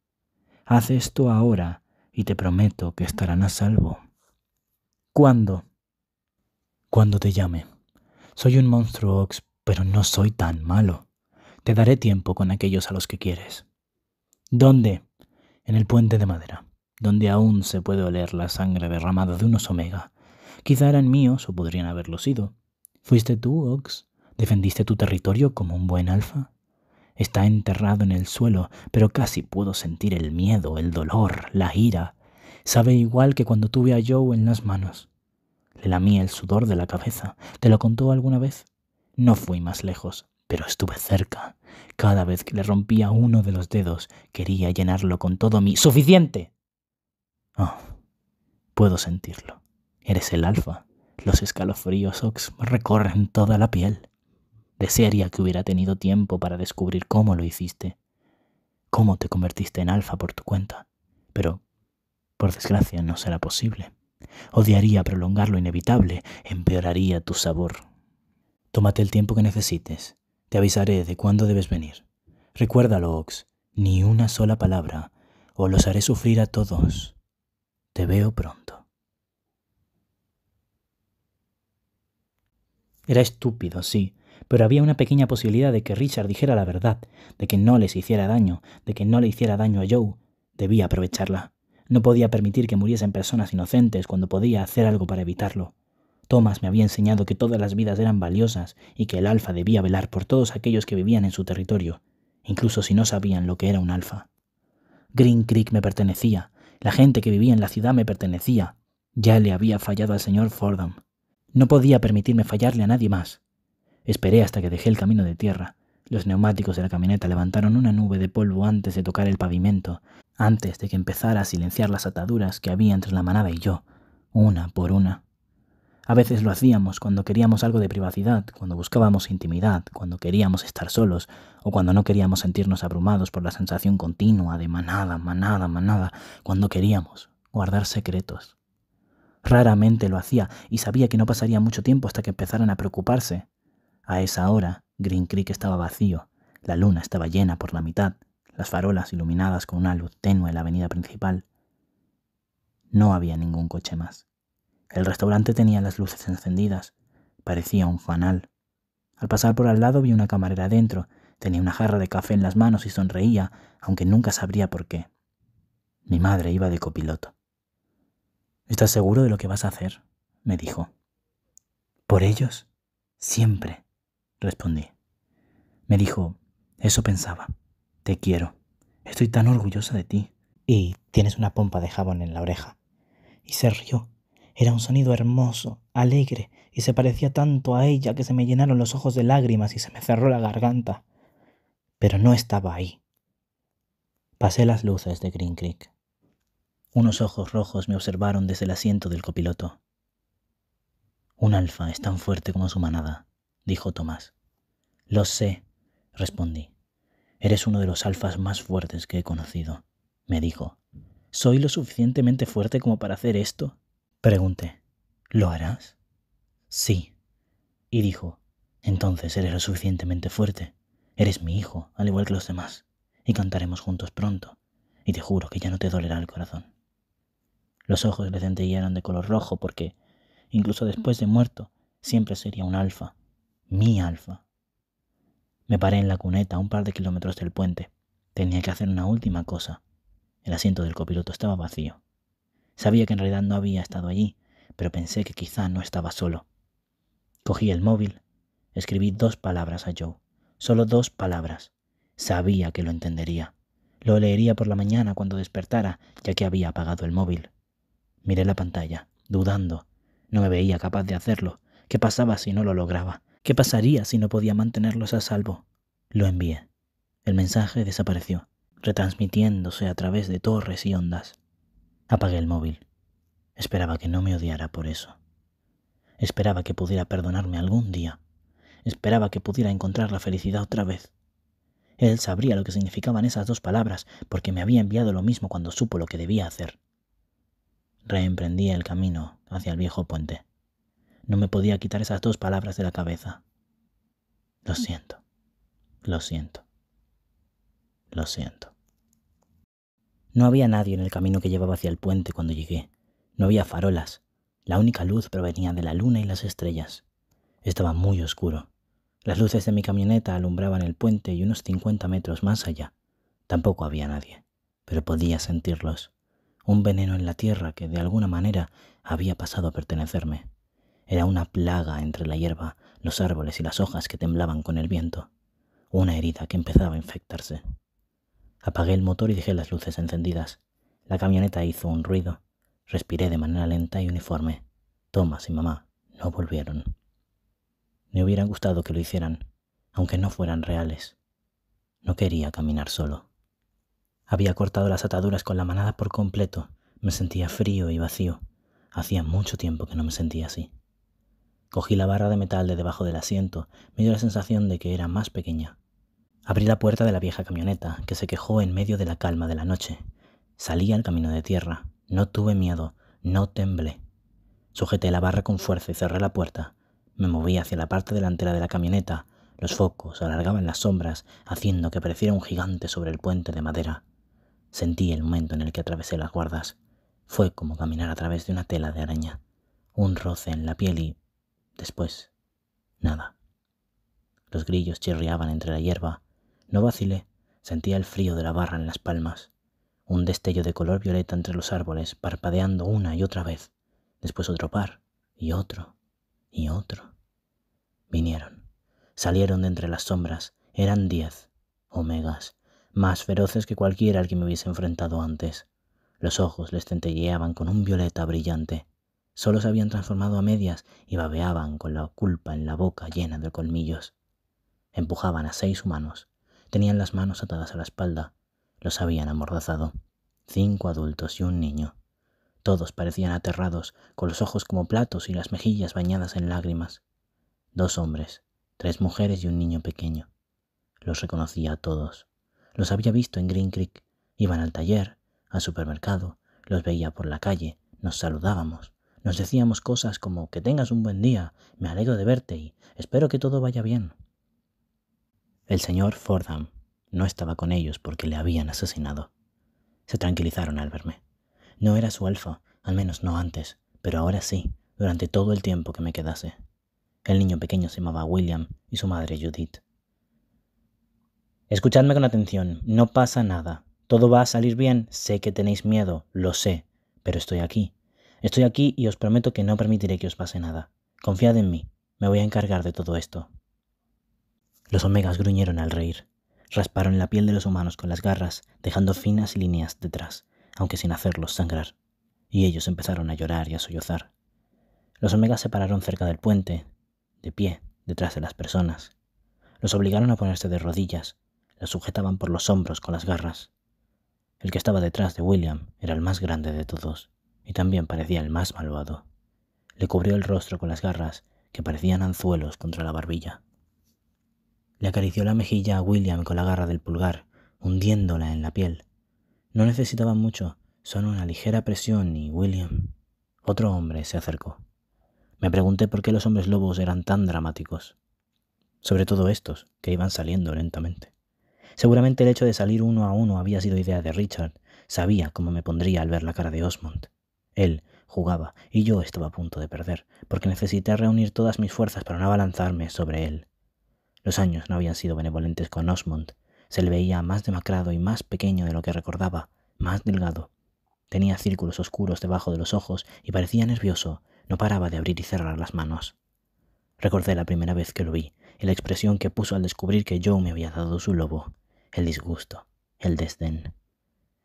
Haz esto ahora y te prometo que estarán a salvo. ¿Cuándo? Cuando te llame. Soy un monstruo, Ox, pero no soy tan malo. Te daré tiempo con aquellos a los que quieres. ¿Dónde? En el puente de madera, donde aún se puede oler la sangre derramada de unos Omega. Quizá eran míos o podrían haberlo sido. ¿Fuiste tú, Ox? ¿Defendiste tu territorio como un buen alfa? Está enterrado en el suelo, pero casi puedo sentir el miedo, el dolor, la ira. Sabe igual que cuando tuve a Joe en las manos. Le lamí el sudor de la cabeza. ¿Te lo contó alguna vez? No fui más lejos pero estuve cerca. Cada vez que le rompía uno de los dedos, quería llenarlo con todo mi... ¡Suficiente! Oh, puedo sentirlo. Eres el alfa. Los escalofríos Ox recorren toda la piel. Desearía que hubiera tenido tiempo para descubrir cómo lo hiciste, cómo te convertiste en alfa por tu cuenta, pero por desgracia no será posible. Odiaría prolongar lo inevitable, empeoraría tu sabor. Tómate el tiempo que necesites. Te avisaré de cuándo debes venir. Recuérdalo, Ox, ni una sola palabra, o los haré sufrir a todos. Te veo pronto. Era estúpido, sí, pero había una pequeña posibilidad de que Richard dijera la verdad, de que no les hiciera daño, de que no le hiciera daño a Joe. Debía aprovecharla. No podía permitir que muriesen personas inocentes cuando podía hacer algo para evitarlo. Thomas me había enseñado que todas las vidas eran valiosas y que el alfa debía velar por todos aquellos que vivían en su territorio, incluso si no sabían lo que era un alfa. Green Creek me pertenecía, la gente que vivía en la ciudad me pertenecía. Ya le había fallado al señor Fordham. No podía permitirme fallarle a nadie más. Esperé hasta que dejé el camino de tierra. Los neumáticos de la camioneta levantaron una nube de polvo antes de tocar el pavimento, antes de que empezara a silenciar las ataduras que había entre la manada y yo, una por una. A veces lo hacíamos cuando queríamos algo de privacidad, cuando buscábamos intimidad, cuando queríamos estar solos o cuando no queríamos sentirnos abrumados por la sensación continua de manada, manada, manada, cuando queríamos guardar secretos. Raramente lo hacía y sabía que no pasaría mucho tiempo hasta que empezaran a preocuparse. A esa hora, Green Creek estaba vacío, la luna estaba llena por la mitad, las farolas iluminadas con una luz tenue en la avenida principal. No había ningún coche más. El restaurante tenía las luces encendidas. Parecía un fanal. Al pasar por al lado vi una camarera dentro. Tenía una jarra de café en las manos y sonreía, aunque nunca sabría por qué. Mi madre iba de copiloto. ¿Estás seguro de lo que vas a hacer? me dijo. Por ellos, siempre, respondí. Me dijo, eso pensaba, te quiero, estoy tan orgullosa de ti. Y tienes una pompa de jabón en la oreja. Y se rió, era un sonido hermoso, alegre, y se parecía tanto a ella que se me llenaron los ojos de lágrimas y se me cerró la garganta. Pero no estaba ahí. Pasé las luces de Green Creek. Unos ojos rojos me observaron desde el asiento del copiloto. Un alfa es tan fuerte como su manada, dijo Tomás. Lo sé, respondí. Eres uno de los alfas más fuertes que he conocido, me dijo. ¿Soy lo suficientemente fuerte como para hacer esto? Pregunté, ¿lo harás? Sí. Y dijo, entonces eres lo suficientemente fuerte. Eres mi hijo, al igual que los demás, y cantaremos juntos pronto, y te juro que ya no te dolerá el corazón. Los ojos le centellaron de color rojo porque, incluso después de muerto, siempre sería un alfa, mi alfa. Me paré en la cuneta a un par de kilómetros del puente. Tenía que hacer una última cosa. El asiento del copiloto estaba vacío. Sabía que en realidad no había estado allí, pero pensé que quizá no estaba solo. Cogí el móvil, escribí dos palabras a Joe, solo dos palabras. Sabía que lo entendería. Lo leería por la mañana cuando despertara, ya que había apagado el móvil. Miré la pantalla, dudando. No me veía capaz de hacerlo. ¿Qué pasaba si no lo lograba? ¿Qué pasaría si no podía mantenerlos a salvo? Lo envié. El mensaje desapareció, retransmitiéndose a través de torres y ondas. Apagué el móvil. Esperaba que no me odiara por eso. Esperaba que pudiera perdonarme algún día. Esperaba que pudiera encontrar la felicidad otra vez. Él sabría lo que significaban esas dos palabras porque me había enviado lo mismo cuando supo lo que debía hacer. Reemprendí el camino hacia el viejo puente. No me podía quitar esas dos palabras de la cabeza. Lo siento. Lo siento. Lo siento. No había nadie en el camino que llevaba hacia el puente cuando llegué. No había farolas. La única luz provenía de la luna y las estrellas. Estaba muy oscuro. Las luces de mi camioneta alumbraban el puente y unos 50 metros más allá. Tampoco había nadie, pero podía sentirlos. Un veneno en la tierra que de alguna manera había pasado a pertenecerme. Era una plaga entre la hierba, los árboles y las hojas que temblaban con el viento. Una herida que empezaba a infectarse. Apagué el motor y dejé las luces encendidas. La camioneta hizo un ruido. Respiré de manera lenta y uniforme. Thomas y mamá no volvieron. Me hubiera gustado que lo hicieran, aunque no fueran reales. No quería caminar solo. Había cortado las ataduras con la manada por completo. Me sentía frío y vacío. Hacía mucho tiempo que no me sentía así. Cogí la barra de metal de debajo del asiento. Me dio la sensación de que era más pequeña. Abrí la puerta de la vieja camioneta, que se quejó en medio de la calma de la noche. Salí al camino de tierra. No tuve miedo, no temblé. Sujeté la barra con fuerza y cerré la puerta. Me moví hacia la parte delantera de la camioneta. Los focos alargaban las sombras, haciendo que pareciera un gigante sobre el puente de madera. Sentí el momento en el que atravesé las guardas. Fue como caminar a través de una tela de araña. Un roce en la piel y... después... nada. Los grillos chirriaban entre la hierba, no vacilé. Sentía el frío de la barra en las palmas. Un destello de color violeta entre los árboles, parpadeando una y otra vez. Después otro par, y otro, y otro. Vinieron. Salieron de entre las sombras. Eran diez. Omegas. Más feroces que cualquiera al que me hubiese enfrentado antes. Los ojos les centelleaban con un violeta brillante. Solo se habían transformado a medias y babeaban con la culpa en la boca llena de colmillos. Empujaban a seis humanos, Tenían las manos atadas a la espalda. Los habían amordazado. Cinco adultos y un niño. Todos parecían aterrados, con los ojos como platos y las mejillas bañadas en lágrimas. Dos hombres, tres mujeres y un niño pequeño. Los reconocía a todos. Los había visto en Green Creek. Iban al taller, al supermercado, los veía por la calle, nos saludábamos, nos decíamos cosas como que tengas un buen día, me alegro de verte y espero que todo vaya bien. El señor Fordham no estaba con ellos porque le habían asesinado. Se tranquilizaron al verme. No era su alfa, al menos no antes, pero ahora sí, durante todo el tiempo que me quedase. El niño pequeño se llamaba William y su madre Judith. Escuchadme con atención, no pasa nada. Todo va a salir bien, sé que tenéis miedo, lo sé, pero estoy aquí. Estoy aquí y os prometo que no permitiré que os pase nada. Confiad en mí, me voy a encargar de todo esto. Los omegas gruñeron al reír. Rasparon la piel de los humanos con las garras, dejando finas líneas detrás, aunque sin hacerlos sangrar. Y ellos empezaron a llorar y a sollozar. Los omegas se pararon cerca del puente, de pie, detrás de las personas. Los obligaron a ponerse de rodillas, los sujetaban por los hombros con las garras. El que estaba detrás de William era el más grande de todos, y también parecía el más malvado. Le cubrió el rostro con las garras, que parecían anzuelos contra la barbilla. Le acarició la mejilla a William con la garra del pulgar, hundiéndola en la piel. No necesitaba mucho, solo una ligera presión y William. Otro hombre se acercó. Me pregunté por qué los hombres lobos eran tan dramáticos. Sobre todo estos, que iban saliendo lentamente. Seguramente el hecho de salir uno a uno había sido idea de Richard. Sabía cómo me pondría al ver la cara de Osmond. Él jugaba y yo estaba a punto de perder, porque necesité reunir todas mis fuerzas para no abalanzarme sobre él. Los años no habían sido benevolentes con Osmond. Se le veía más demacrado y más pequeño de lo que recordaba, más delgado. Tenía círculos oscuros debajo de los ojos y parecía nervioso. No paraba de abrir y cerrar las manos. Recordé la primera vez que lo vi y la expresión que puso al descubrir que yo me había dado su lobo. El disgusto, el desdén.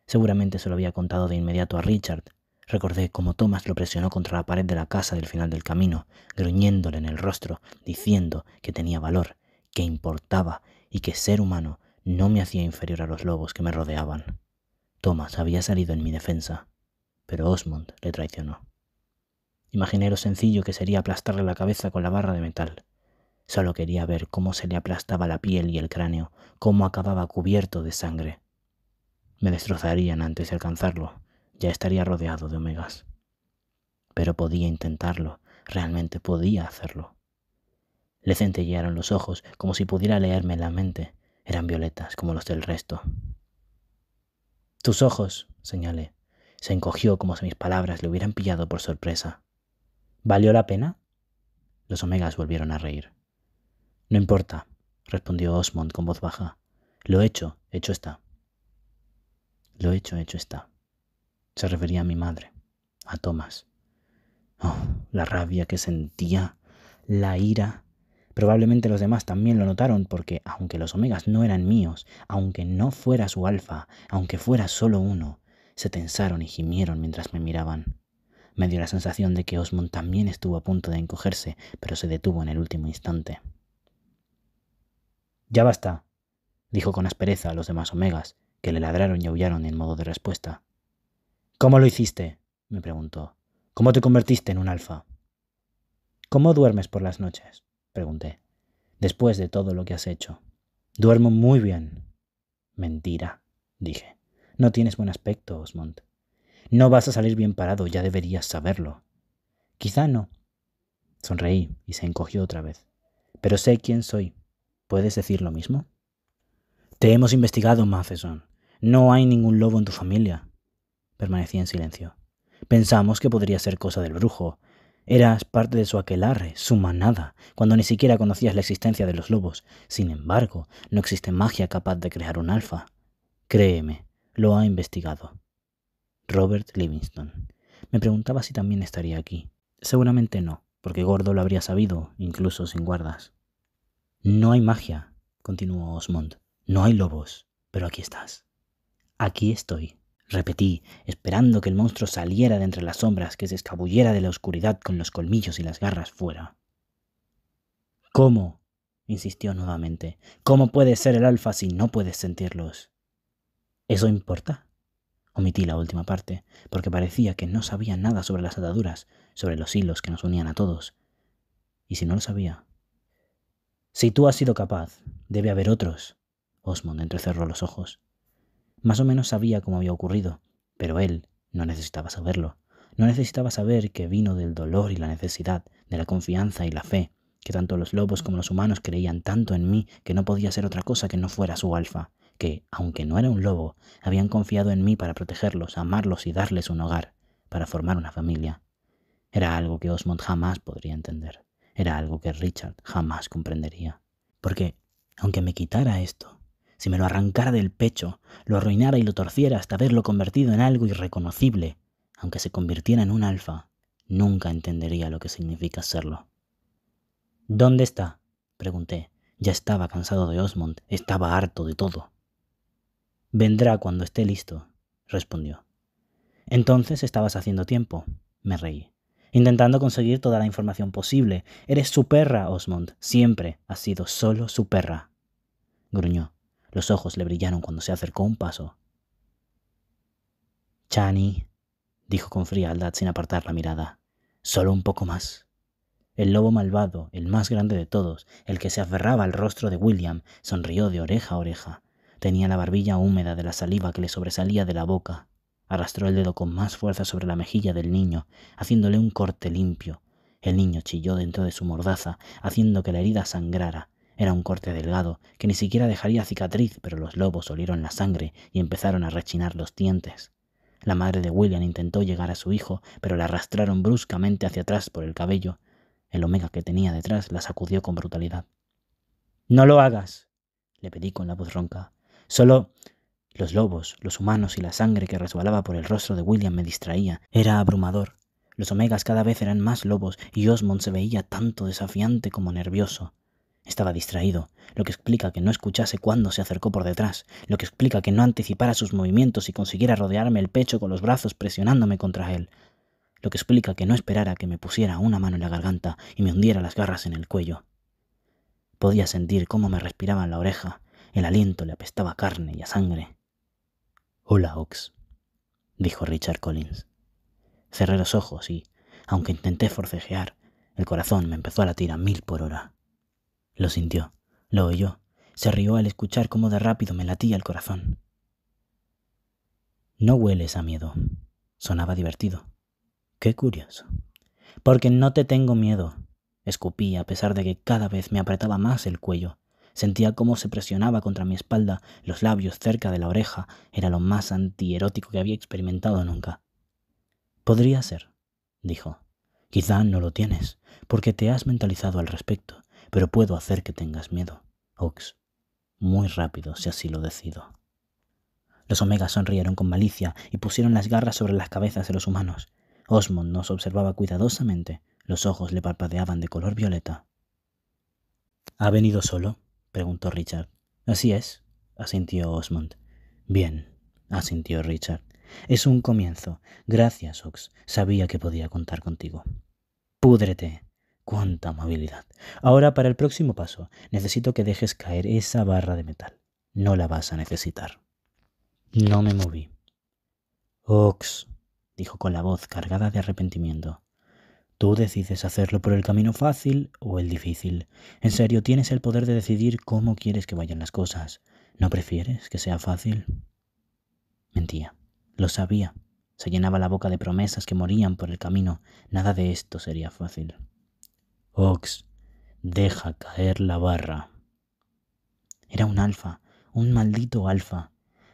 Seguramente se lo había contado de inmediato a Richard. Recordé cómo Thomas lo presionó contra la pared de la casa del final del camino, gruñéndole en el rostro, diciendo que tenía valor, que importaba y que ser humano no me hacía inferior a los lobos que me rodeaban. Thomas había salido en mi defensa, pero Osmond le traicionó. Imaginé lo sencillo que sería aplastarle la cabeza con la barra de metal. Solo quería ver cómo se le aplastaba la piel y el cráneo, cómo acababa cubierto de sangre. Me destrozarían antes de alcanzarlo, ya estaría rodeado de omegas. Pero podía intentarlo, realmente podía hacerlo. Le centellearon los ojos como si pudiera leerme la mente. Eran violetas como los del resto. Tus ojos, señalé. Se encogió como si mis palabras le hubieran pillado por sorpresa. ¿Valió la pena? Los omegas volvieron a reír. No importa, respondió Osmond con voz baja. Lo hecho, hecho está. Lo hecho, hecho está. Se refería a mi madre, a Thomas. Oh, la rabia que sentía, la ira, Probablemente los demás también lo notaron porque, aunque los omegas no eran míos, aunque no fuera su alfa, aunque fuera solo uno, se tensaron y gimieron mientras me miraban. Me dio la sensación de que Osmond también estuvo a punto de encogerse, pero se detuvo en el último instante. Ya basta, dijo con aspereza a los demás omegas, que le ladraron y aullaron en modo de respuesta. ¿Cómo lo hiciste? me preguntó. ¿Cómo te convertiste en un alfa? ¿Cómo duermes por las noches? pregunté, después de todo lo que has hecho. Duermo muy bien. Mentira, dije. No tienes buen aspecto, Osmond. No vas a salir bien parado, ya deberías saberlo. Quizá no. Sonreí y se encogió otra vez. Pero sé quién soy. ¿Puedes decir lo mismo? Te hemos investigado, Matheson. No hay ningún lobo en tu familia. Permanecí en silencio. Pensamos que podría ser cosa del brujo, Eras parte de su aquelarre, su manada, cuando ni siquiera conocías la existencia de los lobos. Sin embargo, no existe magia capaz de crear un alfa. Créeme, lo ha investigado. Robert Livingston. Me preguntaba si también estaría aquí. Seguramente no, porque Gordo lo habría sabido, incluso sin guardas. No hay magia, continuó Osmond. No hay lobos, pero aquí estás. Aquí estoy repetí, esperando que el monstruo saliera de entre las sombras, que se escabullera de la oscuridad con los colmillos y las garras fuera. ¿Cómo? insistió nuevamente. ¿Cómo puedes ser el alfa si no puedes sentirlos? ¿Eso importa? Omití la última parte, porque parecía que no sabía nada sobre las ataduras, sobre los hilos que nos unían a todos. Y si no lo sabía. Si tú has sido capaz, debe haber otros. Osmond entrecerró los ojos. Más o menos sabía cómo había ocurrido, pero él no necesitaba saberlo. No necesitaba saber que vino del dolor y la necesidad, de la confianza y la fe, que tanto los lobos como los humanos creían tanto en mí que no podía ser otra cosa que no fuera su alfa, que, aunque no era un lobo, habían confiado en mí para protegerlos, amarlos y darles un hogar, para formar una familia. Era algo que Osmond jamás podría entender. Era algo que Richard jamás comprendería. Porque, aunque me quitara esto, si me lo arrancara del pecho, lo arruinara y lo torciera hasta verlo convertido en algo irreconocible, aunque se convirtiera en un alfa, nunca entendería lo que significa serlo. ¿Dónde está? pregunté. Ya estaba cansado de Osmond, estaba harto de todo. Vendrá cuando esté listo, respondió. Entonces estabas haciendo tiempo, me reí, intentando conseguir toda la información posible. Eres su perra, Osmond, siempre has sido solo su perra, gruñó. Los ojos le brillaron cuando se acercó un paso. Chani, dijo con frialdad sin apartar la mirada, solo un poco más. El lobo malvado, el más grande de todos, el que se aferraba al rostro de William, sonrió de oreja a oreja. Tenía la barbilla húmeda de la saliva que le sobresalía de la boca. Arrastró el dedo con más fuerza sobre la mejilla del niño, haciéndole un corte limpio. El niño chilló dentro de su mordaza, haciendo que la herida sangrara, era un corte delgado, que ni siquiera dejaría cicatriz, pero los lobos olieron la sangre y empezaron a rechinar los dientes. La madre de William intentó llegar a su hijo, pero la arrastraron bruscamente hacia atrás por el cabello. El omega que tenía detrás la sacudió con brutalidad. No lo hagas, le pedí con la voz ronca. Solo... Los lobos, los humanos y la sangre que resbalaba por el rostro de William me distraía. Era abrumador. Los omegas cada vez eran más lobos y Osmond se veía tanto desafiante como nervioso. Estaba distraído, lo que explica que no escuchase cuando se acercó por detrás, lo que explica que no anticipara sus movimientos y consiguiera rodearme el pecho con los brazos presionándome contra él, lo que explica que no esperara que me pusiera una mano en la garganta y me hundiera las garras en el cuello. Podía sentir cómo me respiraba en la oreja, el aliento le apestaba a carne y a sangre. Hola, Ox, dijo Richard Collins. Cerré los ojos y, aunque intenté forcejear, el corazón me empezó a latir a mil por hora. Lo sintió, lo oyó, se rió al escuchar cómo de rápido me latía el corazón. No hueles a miedo. Sonaba divertido. Qué curioso. Porque no te tengo miedo. Escupí a pesar de que cada vez me apretaba más el cuello. Sentía cómo se presionaba contra mi espalda, los labios cerca de la oreja. Era lo más antierótico que había experimentado nunca. Podría ser, dijo. Quizá no lo tienes, porque te has mentalizado al respecto pero puedo hacer que tengas miedo, Ox. Muy rápido, si así lo decido. Los Omegas sonrieron con malicia y pusieron las garras sobre las cabezas de los humanos. Osmond nos observaba cuidadosamente, los ojos le parpadeaban de color violeta. ¿Ha venido solo? preguntó Richard. Así es, asintió Osmond. Bien, asintió Richard. Es un comienzo. Gracias, Ox. Sabía que podía contar contigo. Púdrete, Cuánta amabilidad. Ahora, para el próximo paso, necesito que dejes caer esa barra de metal. No la vas a necesitar. No me moví. Ox, dijo con la voz cargada de arrepentimiento. Tú decides hacerlo por el camino fácil o el difícil. En serio, tienes el poder de decidir cómo quieres que vayan las cosas. ¿No prefieres que sea fácil? Mentía. Lo sabía. Se llenaba la boca de promesas que morían por el camino. Nada de esto sería fácil. Ox deja caer la barra. Era un alfa, un maldito alfa.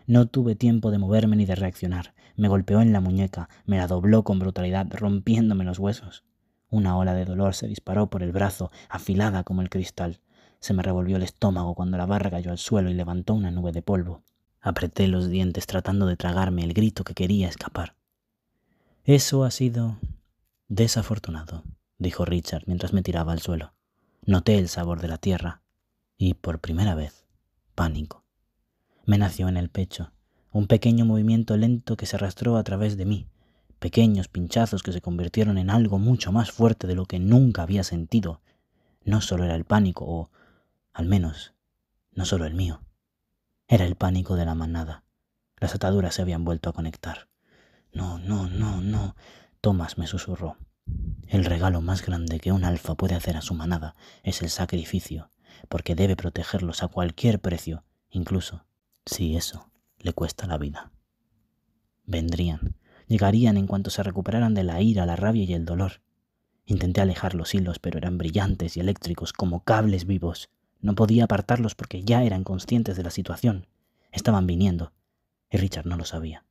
No tuve tiempo de moverme ni de reaccionar. Me golpeó en la muñeca, me la dobló con brutalidad, rompiéndome los huesos. Una ola de dolor se disparó por el brazo, afilada como el cristal. Se me revolvió el estómago cuando la barra cayó al suelo y levantó una nube de polvo. Apreté los dientes tratando de tragarme el grito que quería escapar. Eso ha sido desafortunado dijo Richard mientras me tiraba al suelo. Noté el sabor de la tierra y, por primera vez, pánico. Me nació en el pecho, un pequeño movimiento lento que se arrastró a través de mí, pequeños pinchazos que se convirtieron en algo mucho más fuerte de lo que nunca había sentido. No solo era el pánico, o al menos, no solo el mío. Era el pánico de la manada. Las ataduras se habían vuelto a conectar. No, no, no, no. Thomas me susurró. El regalo más grande que un alfa puede hacer a su manada es el sacrificio, porque debe protegerlos a cualquier precio, incluso si eso le cuesta la vida. Vendrían, llegarían en cuanto se recuperaran de la ira, la rabia y el dolor. Intenté alejar los hilos, pero eran brillantes y eléctricos como cables vivos. No podía apartarlos porque ya eran conscientes de la situación. Estaban viniendo, y Richard no lo sabía.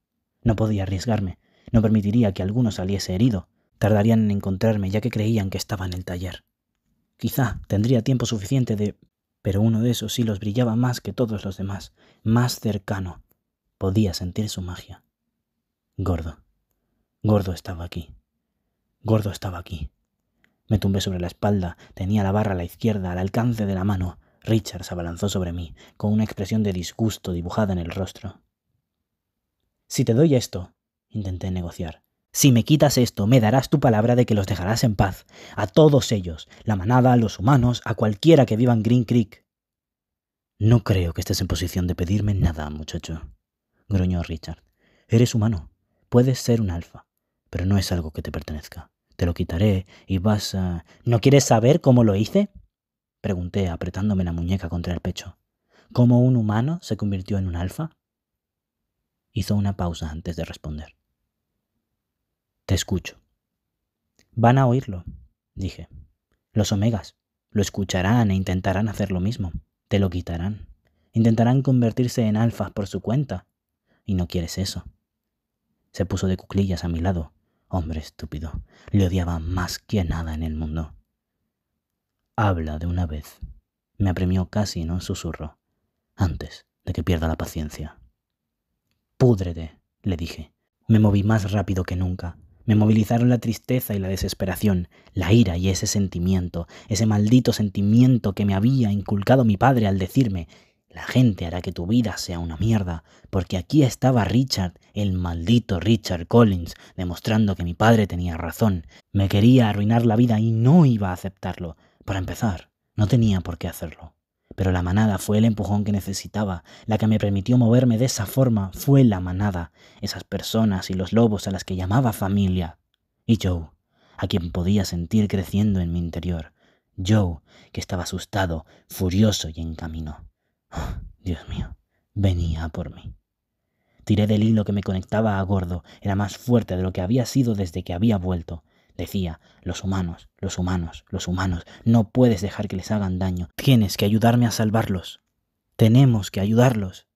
No podía arriesgarme, no permitiría que alguno saliese herido, tardarían en encontrarme ya que creían que estaba en el taller. Quizá tendría tiempo suficiente de... Pero uno de esos hilos brillaba más que todos los demás, más cercano. Podía sentir su magia. Gordo. Gordo estaba aquí. Gordo estaba aquí. Me tumbé sobre la espalda, tenía la barra a la izquierda, al alcance de la mano. Richard se abalanzó sobre mí, con una expresión de disgusto dibujada en el rostro. Si te doy esto, intenté negociar. Si me quitas esto, me darás tu palabra de que los dejarás en paz, a todos ellos, la manada, los humanos, a cualquiera que viva en Green Creek. No creo que estés en posición de pedirme nada, muchacho, gruñó Richard. Eres humano, puedes ser un alfa, pero no es algo que te pertenezca. Te lo quitaré y vas a... ¿No quieres saber cómo lo hice? pregunté apretándome la muñeca contra el pecho. ¿Cómo un humano se convirtió en un alfa? Hizo una pausa antes de responder. Te escucho. Van a oírlo, dije. Los omegas. Lo escucharán e intentarán hacer lo mismo. Te lo quitarán. Intentarán convertirse en alfas por su cuenta. Y no quieres eso. Se puso de cuclillas a mi lado. Hombre estúpido. Le odiaba más que nada en el mundo. Habla de una vez. Me apremió casi en un susurro. Antes de que pierda la paciencia. Púdrete, le dije. Me moví más rápido que nunca. Me movilizaron la tristeza y la desesperación, la ira y ese sentimiento, ese maldito sentimiento que me había inculcado mi padre al decirme, la gente hará que tu vida sea una mierda, porque aquí estaba Richard, el maldito Richard Collins, demostrando que mi padre tenía razón. Me quería arruinar la vida y no iba a aceptarlo. Para empezar, no tenía por qué hacerlo. Pero la manada fue el empujón que necesitaba, la que me permitió moverme de esa forma fue la manada, esas personas y los lobos a las que llamaba familia. Y Joe, a quien podía sentir creciendo en mi interior. Joe, que estaba asustado, furioso y en camino. Oh, Dios mío, venía por mí. Tiré del hilo que me conectaba a Gordo, era más fuerte de lo que había sido desde que había vuelto decía, los humanos, los humanos, los humanos, no puedes dejar que les hagan daño, tienes que ayudarme a salvarlos, tenemos que ayudarlos.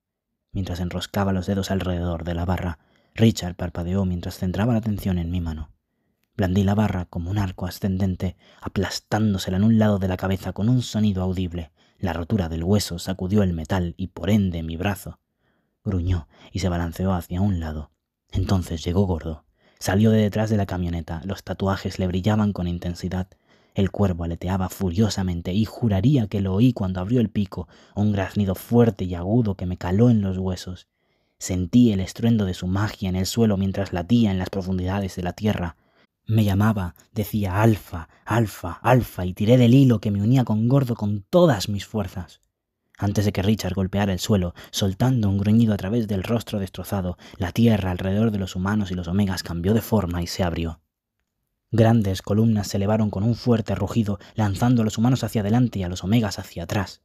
Mientras enroscaba los dedos alrededor de la barra, Richard parpadeó mientras centraba la atención en mi mano. Blandí la barra como un arco ascendente, aplastándosela en un lado de la cabeza con un sonido audible. La rotura del hueso sacudió el metal y por ende mi brazo. Gruñó y se balanceó hacia un lado. Entonces llegó gordo, Salió de detrás de la camioneta, los tatuajes le brillaban con intensidad. El cuervo aleteaba furiosamente y juraría que lo oí cuando abrió el pico, un graznido fuerte y agudo que me caló en los huesos. Sentí el estruendo de su magia en el suelo mientras latía en las profundidades de la tierra. Me llamaba, decía alfa, alfa, alfa, y tiré del hilo que me unía con gordo con todas mis fuerzas. Antes de que Richard golpeara el suelo, soltando un gruñido a través del rostro destrozado, la tierra alrededor de los humanos y los omegas cambió de forma y se abrió. Grandes columnas se elevaron con un fuerte rugido, lanzando a los humanos hacia adelante y a los omegas hacia atrás.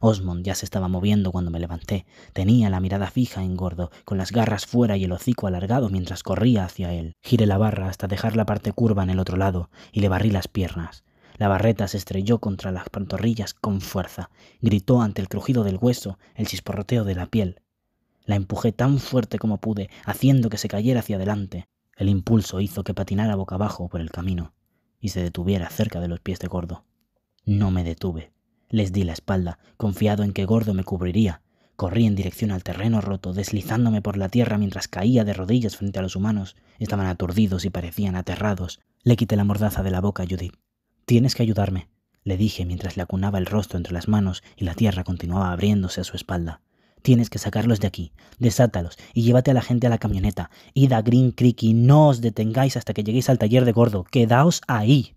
Osmond ya se estaba moviendo cuando me levanté. Tenía la mirada fija en Gordo, con las garras fuera y el hocico alargado mientras corría hacia él. Giré la barra hasta dejar la parte curva en el otro lado y le barrí las piernas. La barreta se estrelló contra las pantorrillas con fuerza, gritó ante el crujido del hueso, el chisporroteo de la piel. La empujé tan fuerte como pude, haciendo que se cayera hacia adelante. El impulso hizo que patinara boca abajo por el camino y se detuviera cerca de los pies de Gordo. No me detuve. Les di la espalda, confiado en que Gordo me cubriría. Corrí en dirección al terreno roto, deslizándome por la tierra mientras caía de rodillas frente a los humanos. Estaban aturdidos y parecían aterrados. Le quité la mordaza de la boca a Judith. Tienes que ayudarme, le dije mientras le acunaba el rostro entre las manos y la tierra continuaba abriéndose a su espalda. Tienes que sacarlos de aquí, desátalos y llévate a la gente a la camioneta. Id a Green Creek y no os detengáis hasta que lleguéis al taller de gordo. Quedaos ahí.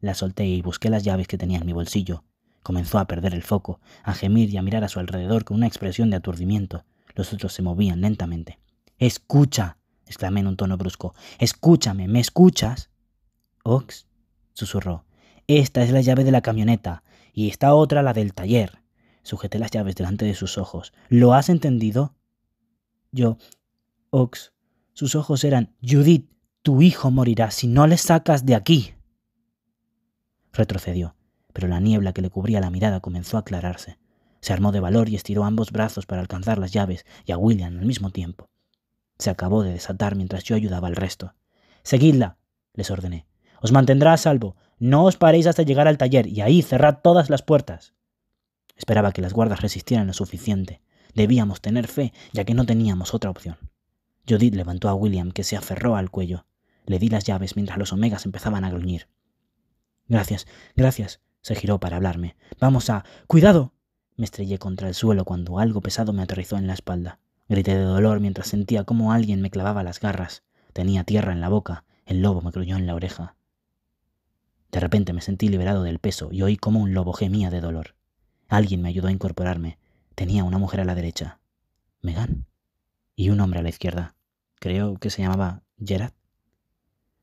La solté y busqué las llaves que tenía en mi bolsillo. Comenzó a perder el foco, a gemir y a mirar a su alrededor con una expresión de aturdimiento. Los otros se movían lentamente. Escucha, exclamé en un tono brusco. Escúchame, ¿me escuchas? Ox susurró. Esta es la llave de la camioneta y esta otra la del taller. Sujeté las llaves delante de sus ojos. ¿Lo has entendido? Yo. Ox. Sus ojos eran. Judith, tu hijo morirá si no le sacas de aquí. Retrocedió, pero la niebla que le cubría la mirada comenzó a aclararse. Se armó de valor y estiró ambos brazos para alcanzar las llaves y a William al mismo tiempo. Se acabó de desatar mientras yo ayudaba al resto. Seguidla, les ordené os mantendrá a salvo, no os paréis hasta llegar al taller y ahí cerrad todas las puertas. Esperaba que las guardas resistieran lo suficiente. Debíamos tener fe, ya que no teníamos otra opción. Judith levantó a William, que se aferró al cuello. Le di las llaves mientras los omegas empezaban a gruñir. Gracias, gracias. Se giró para hablarme. Vamos a... ¡Cuidado! Me estrellé contra el suelo cuando algo pesado me aterrizó en la espalda. Grité de dolor mientras sentía cómo alguien me clavaba las garras. Tenía tierra en la boca. El lobo me gruñó en la oreja. De repente me sentí liberado del peso y oí como un lobo gemía de dolor. Alguien me ayudó a incorporarme. Tenía una mujer a la derecha, Megan, y un hombre a la izquierda. Creo que se llamaba Gerard.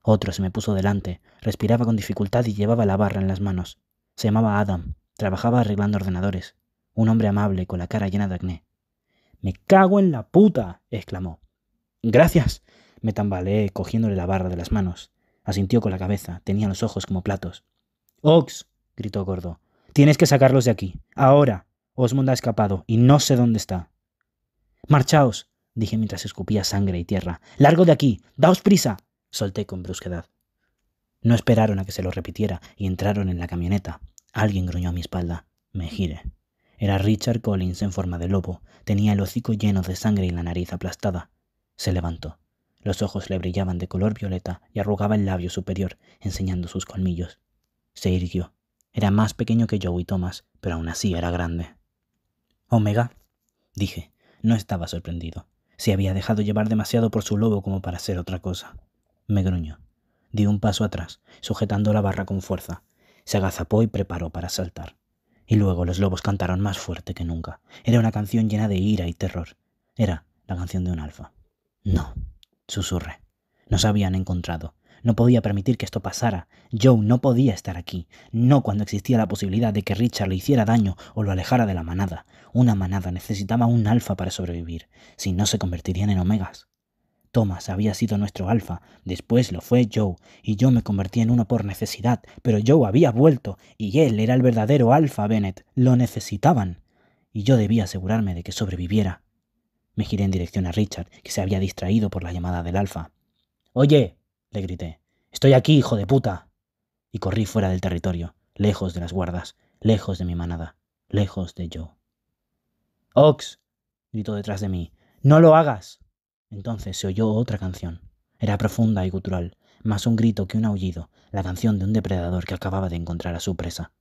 Otro se me puso delante, respiraba con dificultad y llevaba la barra en las manos. Se llamaba Adam, trabajaba arreglando ordenadores. Un hombre amable con la cara llena de acné. ¡Me cago en la puta! exclamó. Gracias, me tambaleé cogiéndole la barra de las manos. Asintió con la cabeza. Tenía los ojos como platos. Ox, gritó Gordo. Tienes que sacarlos de aquí. Ahora. Osmond ha escapado y no sé dónde está. Marchaos, dije mientras escupía sangre y tierra. Largo de aquí. Daos prisa. Solté con brusquedad. No esperaron a que se lo repitiera y entraron en la camioneta. Alguien gruñó a mi espalda. Me gire. Era Richard Collins en forma de lobo. Tenía el hocico lleno de sangre y la nariz aplastada. Se levantó. Los ojos le brillaban de color violeta y arrugaba el labio superior, enseñando sus colmillos. Se irguió. Era más pequeño que y Thomas, pero aún así era grande. Omega, dije, no estaba sorprendido. Se había dejado llevar demasiado por su lobo como para hacer otra cosa. Me gruñó. Di un paso atrás, sujetando la barra con fuerza. Se agazapó y preparó para saltar. Y luego los lobos cantaron más fuerte que nunca. Era una canción llena de ira y terror. Era la canción de un alfa. No, Susurré. Nos habían encontrado. No podía permitir que esto pasara. Joe no podía estar aquí. No cuando existía la posibilidad de que Richard le hiciera daño o lo alejara de la manada. Una manada necesitaba un alfa para sobrevivir, si no se convertirían en omegas. Thomas había sido nuestro alfa, después lo fue Joe, y yo me convertí en uno por necesidad, pero Joe había vuelto, y él era el verdadero alfa, Bennett. Lo necesitaban. Y yo debía asegurarme de que sobreviviera. Me giré en dirección a Richard, que se había distraído por la llamada del alfa. Oye, le grité, estoy aquí, hijo de puta. Y corrí fuera del territorio, lejos de las guardas, lejos de mi manada, lejos de yo Ox, gritó detrás de mí, no lo hagas. Entonces se oyó otra canción. Era profunda y gutural, más un grito que un aullido, la canción de un depredador que acababa de encontrar a su presa.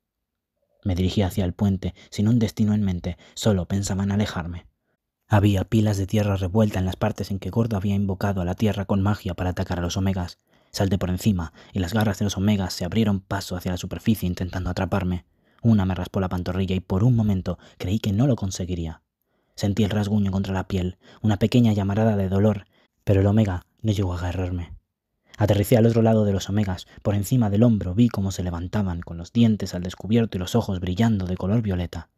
Me dirigí hacia el puente, sin un destino en mente, solo pensaba en alejarme. Había pilas de tierra revuelta en las partes en que Gordo había invocado a la tierra con magia para atacar a los Omegas. Salté por encima, y las garras de los Omegas se abrieron paso hacia la superficie intentando atraparme. Una me raspó la pantorrilla y por un momento creí que no lo conseguiría. Sentí el rasguño contra la piel, una pequeña llamarada de dolor, pero el Omega no llegó a agarrarme. Aterricé al otro lado de los Omegas, por encima del hombro vi cómo se levantaban, con los dientes al descubierto y los ojos brillando de color violeta.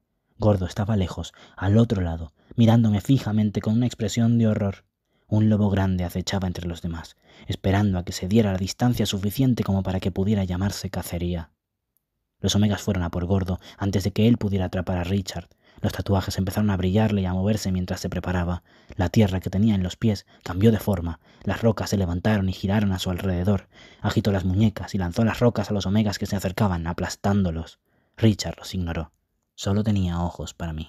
Gordo estaba lejos, al otro lado, mirándome fijamente con una expresión de horror. Un lobo grande acechaba entre los demás, esperando a que se diera la distancia suficiente como para que pudiera llamarse cacería. Los Omegas fueron a por Gordo antes de que él pudiera atrapar a Richard. Los tatuajes empezaron a brillarle y a moverse mientras se preparaba. La tierra que tenía en los pies cambió de forma. Las rocas se levantaron y giraron a su alrededor. Agitó las muñecas y lanzó las rocas a los Omegas que se acercaban, aplastándolos. Richard los ignoró. Solo tenía ojos para mí.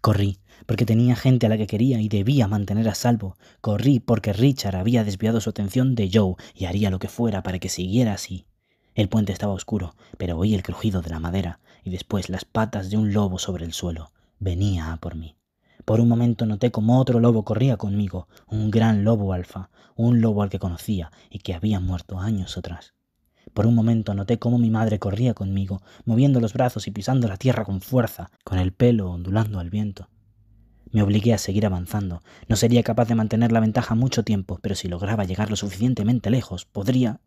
Corrí, porque tenía gente a la que quería y debía mantener a salvo. Corrí porque Richard había desviado su atención de Joe y haría lo que fuera para que siguiera así. El puente estaba oscuro, pero oí el crujido de la madera y después las patas de un lobo sobre el suelo. Venía a por mí. Por un momento noté como otro lobo corría conmigo, un gran lobo alfa, un lobo al que conocía y que había muerto años atrás. Por un momento noté cómo mi madre corría conmigo, moviendo los brazos y pisando la tierra con fuerza, con el pelo ondulando al viento. Me obligué a seguir avanzando. No sería capaz de mantener la ventaja mucho tiempo, pero si lograba llegar lo suficientemente lejos, podría...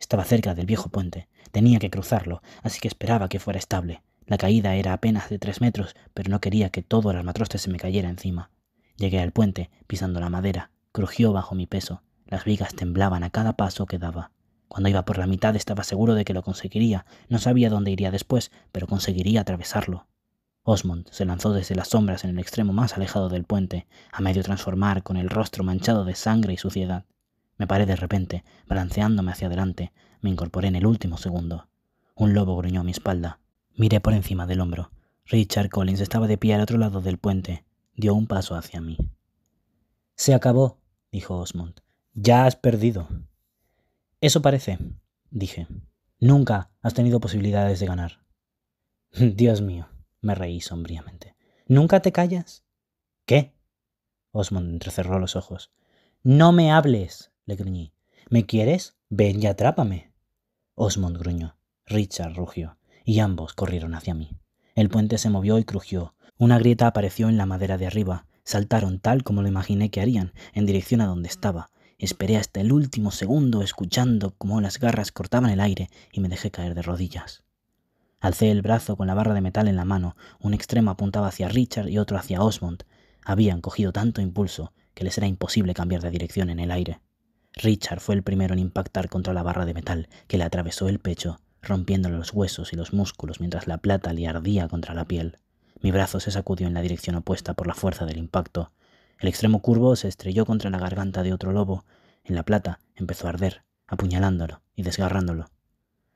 Estaba cerca del viejo puente. Tenía que cruzarlo, así que esperaba que fuera estable. La caída era apenas de tres metros, pero no quería que todo el armatrostes se me cayera encima. Llegué al puente, pisando la madera. Crujió bajo mi peso. Las vigas temblaban a cada paso que daba. Cuando iba por la mitad estaba seguro de que lo conseguiría. No sabía dónde iría después, pero conseguiría atravesarlo. Osmond se lanzó desde las sombras en el extremo más alejado del puente, a medio transformar con el rostro manchado de sangre y suciedad. Me paré de repente, balanceándome hacia adelante. Me incorporé en el último segundo. Un lobo gruñó a mi espalda. Miré por encima del hombro. Richard Collins estaba de pie al otro lado del puente. Dio un paso hacia mí. Se acabó, dijo Osmond. Ya has perdido. Eso parece, dije. Nunca has tenido posibilidades de ganar. Dios mío, me reí sombríamente. ¿Nunca te callas? ¿Qué? Osmond entrecerró los ojos. No me hables, le gruñí. ¿Me quieres? Ven y atrápame. Osmond gruñó. Richard rugió, y ambos corrieron hacia mí. El puente se movió y crujió. Una grieta apareció en la madera de arriba. Saltaron tal como lo imaginé que harían, en dirección a donde estaba, Esperé hasta el último segundo escuchando cómo las garras cortaban el aire y me dejé caer de rodillas. Alcé el brazo con la barra de metal en la mano, un extremo apuntaba hacia Richard y otro hacia Osmond. Habían cogido tanto impulso que les era imposible cambiar de dirección en el aire. Richard fue el primero en impactar contra la barra de metal, que le atravesó el pecho, rompiéndole los huesos y los músculos mientras la plata le ardía contra la piel. Mi brazo se sacudió en la dirección opuesta por la fuerza del impacto, el extremo curvo se estrelló contra la garganta de otro lobo. En la plata empezó a arder, apuñalándolo y desgarrándolo.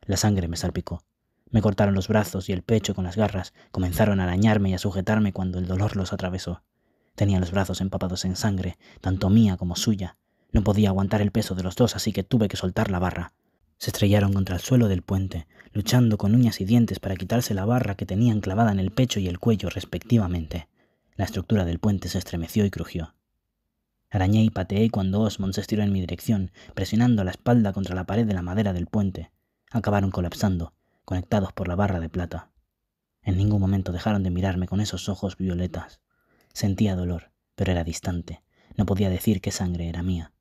La sangre me salpicó. Me cortaron los brazos y el pecho con las garras. Comenzaron a arañarme y a sujetarme cuando el dolor los atravesó. Tenía los brazos empapados en sangre, tanto mía como suya. No podía aguantar el peso de los dos, así que tuve que soltar la barra. Se estrellaron contra el suelo del puente, luchando con uñas y dientes para quitarse la barra que tenían clavada en el pecho y el cuello respectivamente. La estructura del puente se estremeció y crujió. Arañé y pateé cuando Osmond se estiró en mi dirección, presionando la espalda contra la pared de la madera del puente. Acabaron colapsando, conectados por la barra de plata. En ningún momento dejaron de mirarme con esos ojos violetas. Sentía dolor, pero era distante. No podía decir qué sangre era mía.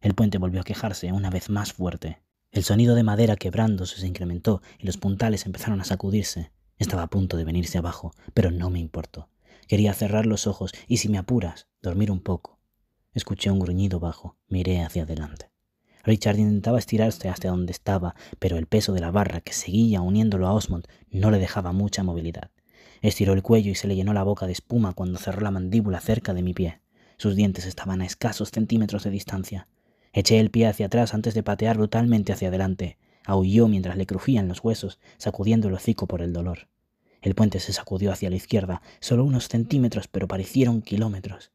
El puente volvió a quejarse, una vez más fuerte. El sonido de madera quebrándose se incrementó y los puntales empezaron a sacudirse. Estaba a punto de venirse abajo, pero no me importó. Quería cerrar los ojos y, si me apuras, dormir un poco. Escuché un gruñido bajo, miré hacia adelante. Richard intentaba estirarse hasta donde estaba, pero el peso de la barra que seguía uniéndolo a Osmond no le dejaba mucha movilidad. Estiró el cuello y se le llenó la boca de espuma cuando cerró la mandíbula cerca de mi pie. Sus dientes estaban a escasos centímetros de distancia. Eché el pie hacia atrás antes de patear brutalmente hacia adelante. Aulló mientras le crujían los huesos, sacudiendo el hocico por el dolor. El puente se sacudió hacia la izquierda, solo unos centímetros, pero parecieron kilómetros.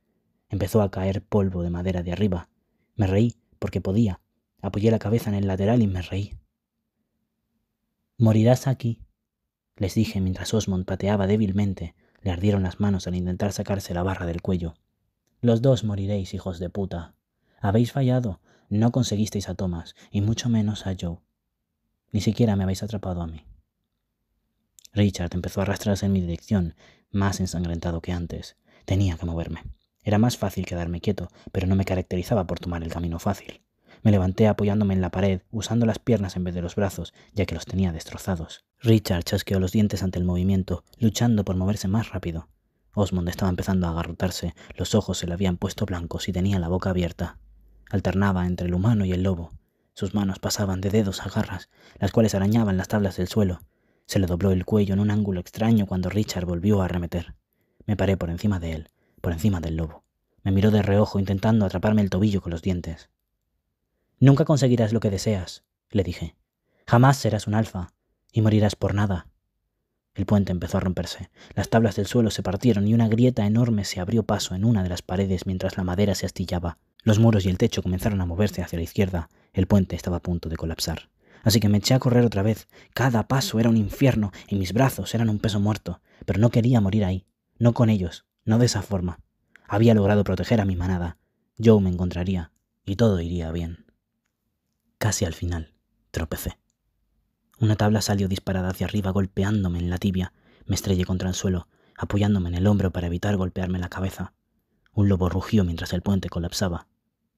Empezó a caer polvo de madera de arriba. Me reí, porque podía. Apoyé la cabeza en el lateral y me reí. Morirás aquí, les dije mientras Osmond pateaba débilmente. Le ardieron las manos al intentar sacarse la barra del cuello. Los dos moriréis, hijos de puta. Habéis fallado. No conseguisteis a Thomas, y mucho menos a Joe. Ni siquiera me habéis atrapado a mí. Richard empezó a arrastrarse en mi dirección, más ensangrentado que antes. Tenía que moverme. Era más fácil quedarme quieto, pero no me caracterizaba por tomar el camino fácil. Me levanté apoyándome en la pared, usando las piernas en vez de los brazos, ya que los tenía destrozados. Richard chasqueó los dientes ante el movimiento, luchando por moverse más rápido. Osmond estaba empezando a agarrotarse, los ojos se le habían puesto blancos y tenía la boca abierta. Alternaba entre el humano y el lobo. Sus manos pasaban de dedos a garras, las cuales arañaban las tablas del suelo. Se le dobló el cuello en un ángulo extraño cuando Richard volvió a arremeter. Me paré por encima de él, por encima del lobo. Me miró de reojo intentando atraparme el tobillo con los dientes. Nunca conseguirás lo que deseas, le dije. Jamás serás un alfa, y morirás por nada. El puente empezó a romperse, las tablas del suelo se partieron y una grieta enorme se abrió paso en una de las paredes mientras la madera se astillaba. Los muros y el techo comenzaron a moverse hacia la izquierda, el puente estaba a punto de colapsar. Así que me eché a correr otra vez. Cada paso era un infierno y mis brazos eran un peso muerto, pero no quería morir ahí, no con ellos, no de esa forma. Había logrado proteger a mi manada. Yo me encontraría y todo iría bien. Casi al final, tropecé. Una tabla salió disparada hacia arriba golpeándome en la tibia. Me estrellé contra el suelo, apoyándome en el hombro para evitar golpearme la cabeza. Un lobo rugió mientras el puente colapsaba.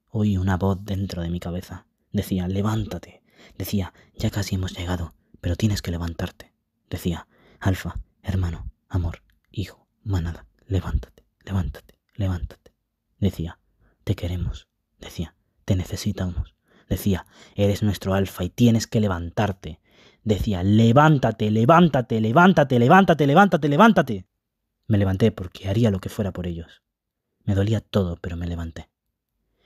Oí una voz dentro de mi cabeza. Decía, levántate, Decía, ya casi hemos llegado, pero tienes que levantarte. Decía, Alfa, hermano, amor, hijo, manada, levántate, levántate, levántate. Decía, te queremos. Decía, te necesitamos. Decía, eres nuestro alfa y tienes que levantarte. Decía, levántate, levántate, levántate, levántate, levántate, levántate. Me levanté porque haría lo que fuera por ellos. Me dolía todo, pero me levanté.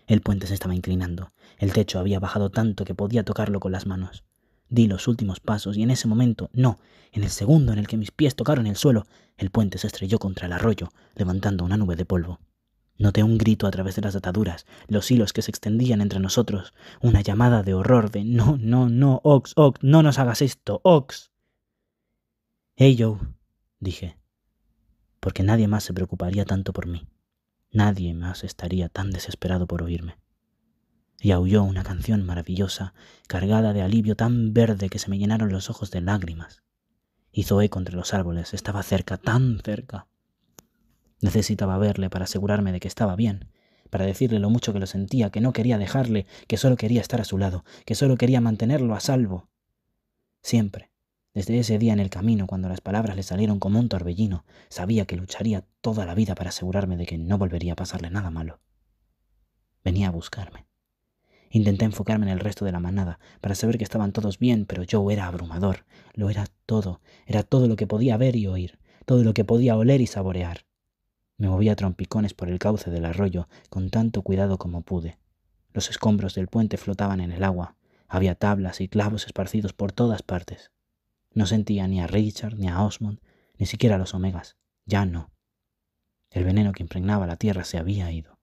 El puente se estaba inclinando. El techo había bajado tanto que podía tocarlo con las manos. Di los últimos pasos y en ese momento, no, en el segundo en el que mis pies tocaron el suelo, el puente se estrelló contra el arroyo, levantando una nube de polvo. Noté un grito a través de las ataduras, los hilos que se extendían entre nosotros, una llamada de horror de No, no, no, Ox, Ox, no nos hagas esto, Ox. Hey Joe, dije, porque nadie más se preocuparía tanto por mí. Nadie más estaría tan desesperado por oírme y aulló una canción maravillosa, cargada de alivio tan verde que se me llenaron los ojos de lágrimas. Hizo eco entre los árboles, estaba cerca, tan cerca. Necesitaba verle para asegurarme de que estaba bien, para decirle lo mucho que lo sentía, que no quería dejarle, que solo quería estar a su lado, que solo quería mantenerlo a salvo. Siempre, desde ese día en el camino, cuando las palabras le salieron como un torbellino, sabía que lucharía toda la vida para asegurarme de que no volvería a pasarle nada malo. Venía a buscarme. Intenté enfocarme en el resto de la manada, para saber que estaban todos bien, pero yo era abrumador. Lo era todo. Era todo lo que podía ver y oír, todo lo que podía oler y saborear. Me movía trompicones por el cauce del arroyo, con tanto cuidado como pude. Los escombros del puente flotaban en el agua. Había tablas y clavos esparcidos por todas partes. No sentía ni a Richard, ni a Osmond, ni siquiera a los Omegas. Ya no. El veneno que impregnaba la tierra se había ido.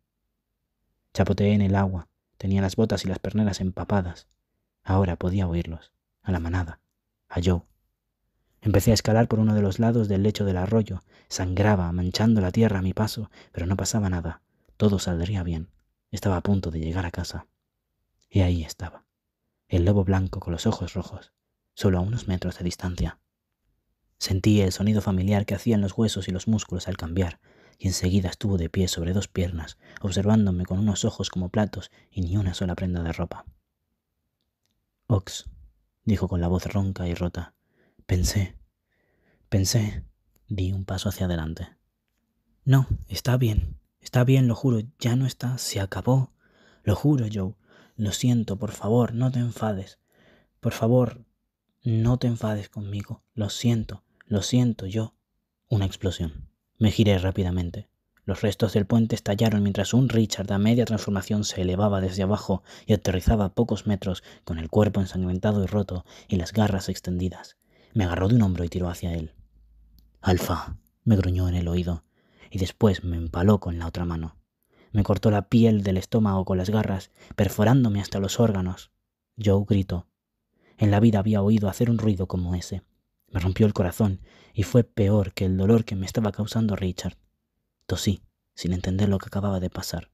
Chapoteé en el agua, Tenía las botas y las perneras empapadas. Ahora podía oírlos. A la manada. A Joe. Empecé a escalar por uno de los lados del lecho del arroyo. Sangraba, manchando la tierra a mi paso, pero no pasaba nada. Todo saldría bien. Estaba a punto de llegar a casa. Y ahí estaba. El lobo blanco con los ojos rojos. Solo a unos metros de distancia. Sentí el sonido familiar que hacían los huesos y los músculos al cambiar, y enseguida estuvo de pie sobre dos piernas, observándome con unos ojos como platos y ni una sola prenda de ropa. Ox, dijo con la voz ronca y rota, pensé, pensé, di un paso hacia adelante. No, está bien, está bien, lo juro, ya no está, se acabó. Lo juro, Joe, lo siento, por favor, no te enfades. Por favor, no te enfades conmigo, lo siento, lo siento yo. Una explosión. Me giré rápidamente. Los restos del puente estallaron mientras un Richard a media transformación se elevaba desde abajo y aterrizaba a pocos metros con el cuerpo ensangrentado y roto y las garras extendidas. Me agarró de un hombro y tiró hacia él. Alfa, me gruñó en el oído, y después me empaló con la otra mano. Me cortó la piel del estómago con las garras, perforándome hasta los órganos. Joe gritó. En la vida había oído hacer un ruido como ese. Me rompió el corazón y fue peor que el dolor que me estaba causando Richard. Tosí, sin entender lo que acababa de pasar.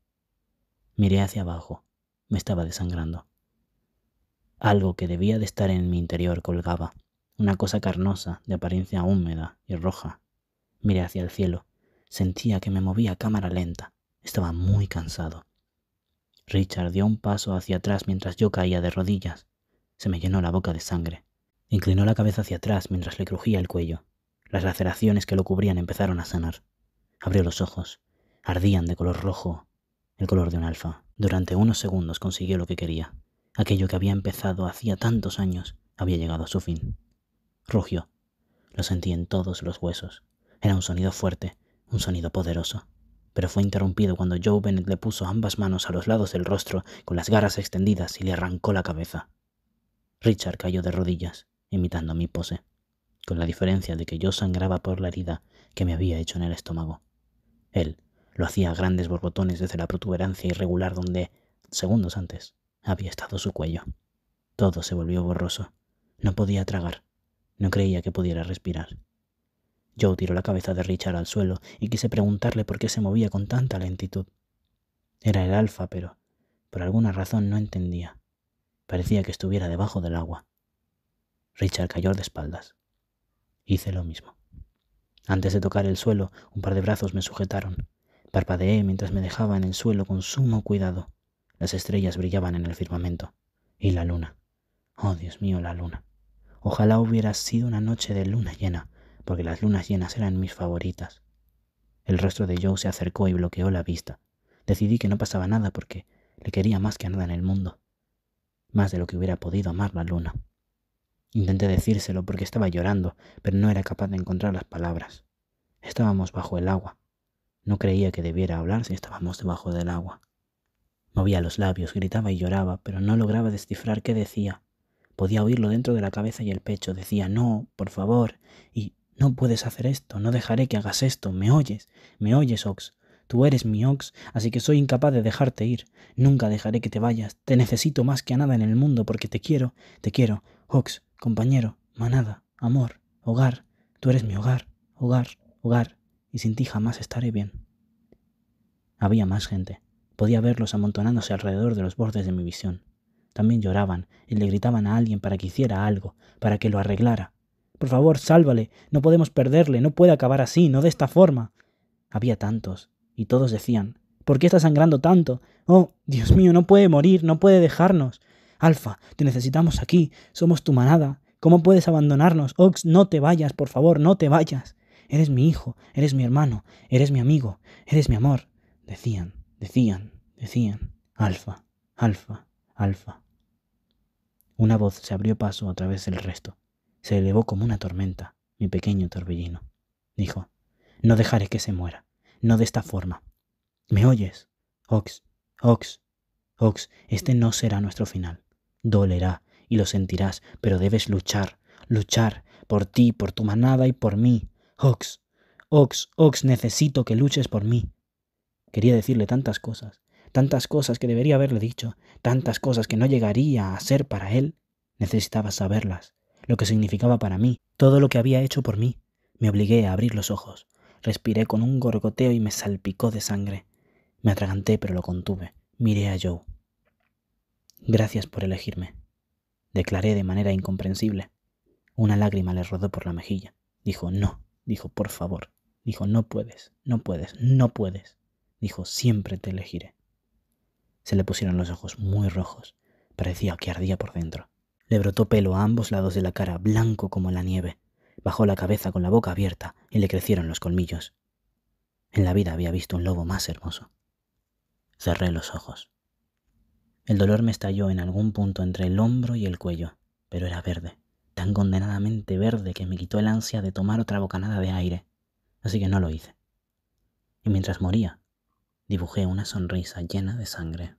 Miré hacia abajo. Me estaba desangrando. Algo que debía de estar en mi interior colgaba, una cosa carnosa, de apariencia húmeda y roja. Miré hacia el cielo. Sentía que me movía cámara lenta. Estaba muy cansado. Richard dio un paso hacia atrás mientras yo caía de rodillas. Se me llenó la boca de sangre. Inclinó la cabeza hacia atrás mientras le crujía el cuello. Las laceraciones que lo cubrían empezaron a sanar. Abrió los ojos. Ardían de color rojo, el color de un alfa. Durante unos segundos consiguió lo que quería. Aquello que había empezado hacía tantos años había llegado a su fin. Rugió. Lo sentí en todos los huesos. Era un sonido fuerte, un sonido poderoso. Pero fue interrumpido cuando Joe Bennett le puso ambas manos a los lados del rostro con las garras extendidas y le arrancó la cabeza. Richard cayó de rodillas, imitando mi pose con la diferencia de que yo sangraba por la herida que me había hecho en el estómago. Él lo hacía a grandes borbotones desde la protuberancia irregular donde, segundos antes, había estado su cuello. Todo se volvió borroso. No podía tragar. No creía que pudiera respirar. Yo tiró la cabeza de Richard al suelo y quise preguntarle por qué se movía con tanta lentitud. Era el alfa, pero por alguna razón no entendía. Parecía que estuviera debajo del agua. Richard cayó de espaldas. Hice lo mismo. Antes de tocar el suelo, un par de brazos me sujetaron. Parpadeé mientras me dejaba en el suelo con sumo cuidado. Las estrellas brillaban en el firmamento. Y la luna. Oh, Dios mío, la luna. Ojalá hubiera sido una noche de luna llena, porque las lunas llenas eran mis favoritas. El rostro de Joe se acercó y bloqueó la vista. Decidí que no pasaba nada porque le quería más que nada en el mundo, más de lo que hubiera podido amar la luna. Intenté decírselo porque estaba llorando, pero no era capaz de encontrar las palabras. Estábamos bajo el agua. No creía que debiera hablar si estábamos debajo del agua. Movía los labios, gritaba y lloraba, pero no lograba descifrar qué decía. Podía oírlo dentro de la cabeza y el pecho. Decía, no, por favor, y no puedes hacer esto, no dejaré que hagas esto, me oyes, me oyes, Ox. Tú eres mi Ox, así que soy incapaz de dejarte ir. Nunca dejaré que te vayas. Te necesito más que a nada en el mundo porque te quiero, te quiero. Ox, compañero, manada, amor, hogar, tú eres mi hogar, hogar, hogar, y sin ti jamás estaré bien. Había más gente. Podía verlos amontonándose alrededor de los bordes de mi visión. También lloraban y le gritaban a alguien para que hiciera algo, para que lo arreglara. Por favor, sálvale, no podemos perderle, no puede acabar así, no de esta forma. Había tantos, y todos decían, ¿por qué está sangrando tanto? Oh, Dios mío, no puede morir, no puede dejarnos. Alfa, te necesitamos aquí, somos tu manada. ¿Cómo puedes abandonarnos? Ox, no te vayas, por favor, no te vayas. Eres mi hijo, eres mi hermano, eres mi amigo, eres mi amor. Decían, decían, decían. Alfa, alfa, alfa. Una voz se abrió paso a través del resto. Se elevó como una tormenta, mi pequeño torbellino. Dijo, no dejaré que se muera, no de esta forma. ¿Me oyes? Ox, Ox, Ox, este no será nuestro final dolerá y lo sentirás, pero debes luchar, luchar por ti, por tu manada y por mí. Ox, Ox, Ox, necesito que luches por mí. Quería decirle tantas cosas, tantas cosas que debería haberle dicho, tantas cosas que no llegaría a ser para él. Necesitaba saberlas, lo que significaba para mí, todo lo que había hecho por mí. Me obligué a abrir los ojos. Respiré con un gorgoteo y me salpicó de sangre. Me atraganté, pero lo contuve. Miré a Joe. Gracias por elegirme, declaré de manera incomprensible. Una lágrima le rodó por la mejilla. Dijo, no, dijo, por favor. Dijo, no puedes, no puedes, no puedes. Dijo, siempre te elegiré. Se le pusieron los ojos muy rojos. Parecía que ardía por dentro. Le brotó pelo a ambos lados de la cara, blanco como la nieve. Bajó la cabeza con la boca abierta y le crecieron los colmillos. En la vida había visto un lobo más hermoso. Cerré los ojos. El dolor me estalló en algún punto entre el hombro y el cuello, pero era verde, tan condenadamente verde que me quitó el ansia de tomar otra bocanada de aire, así que no lo hice. Y mientras moría, dibujé una sonrisa llena de sangre.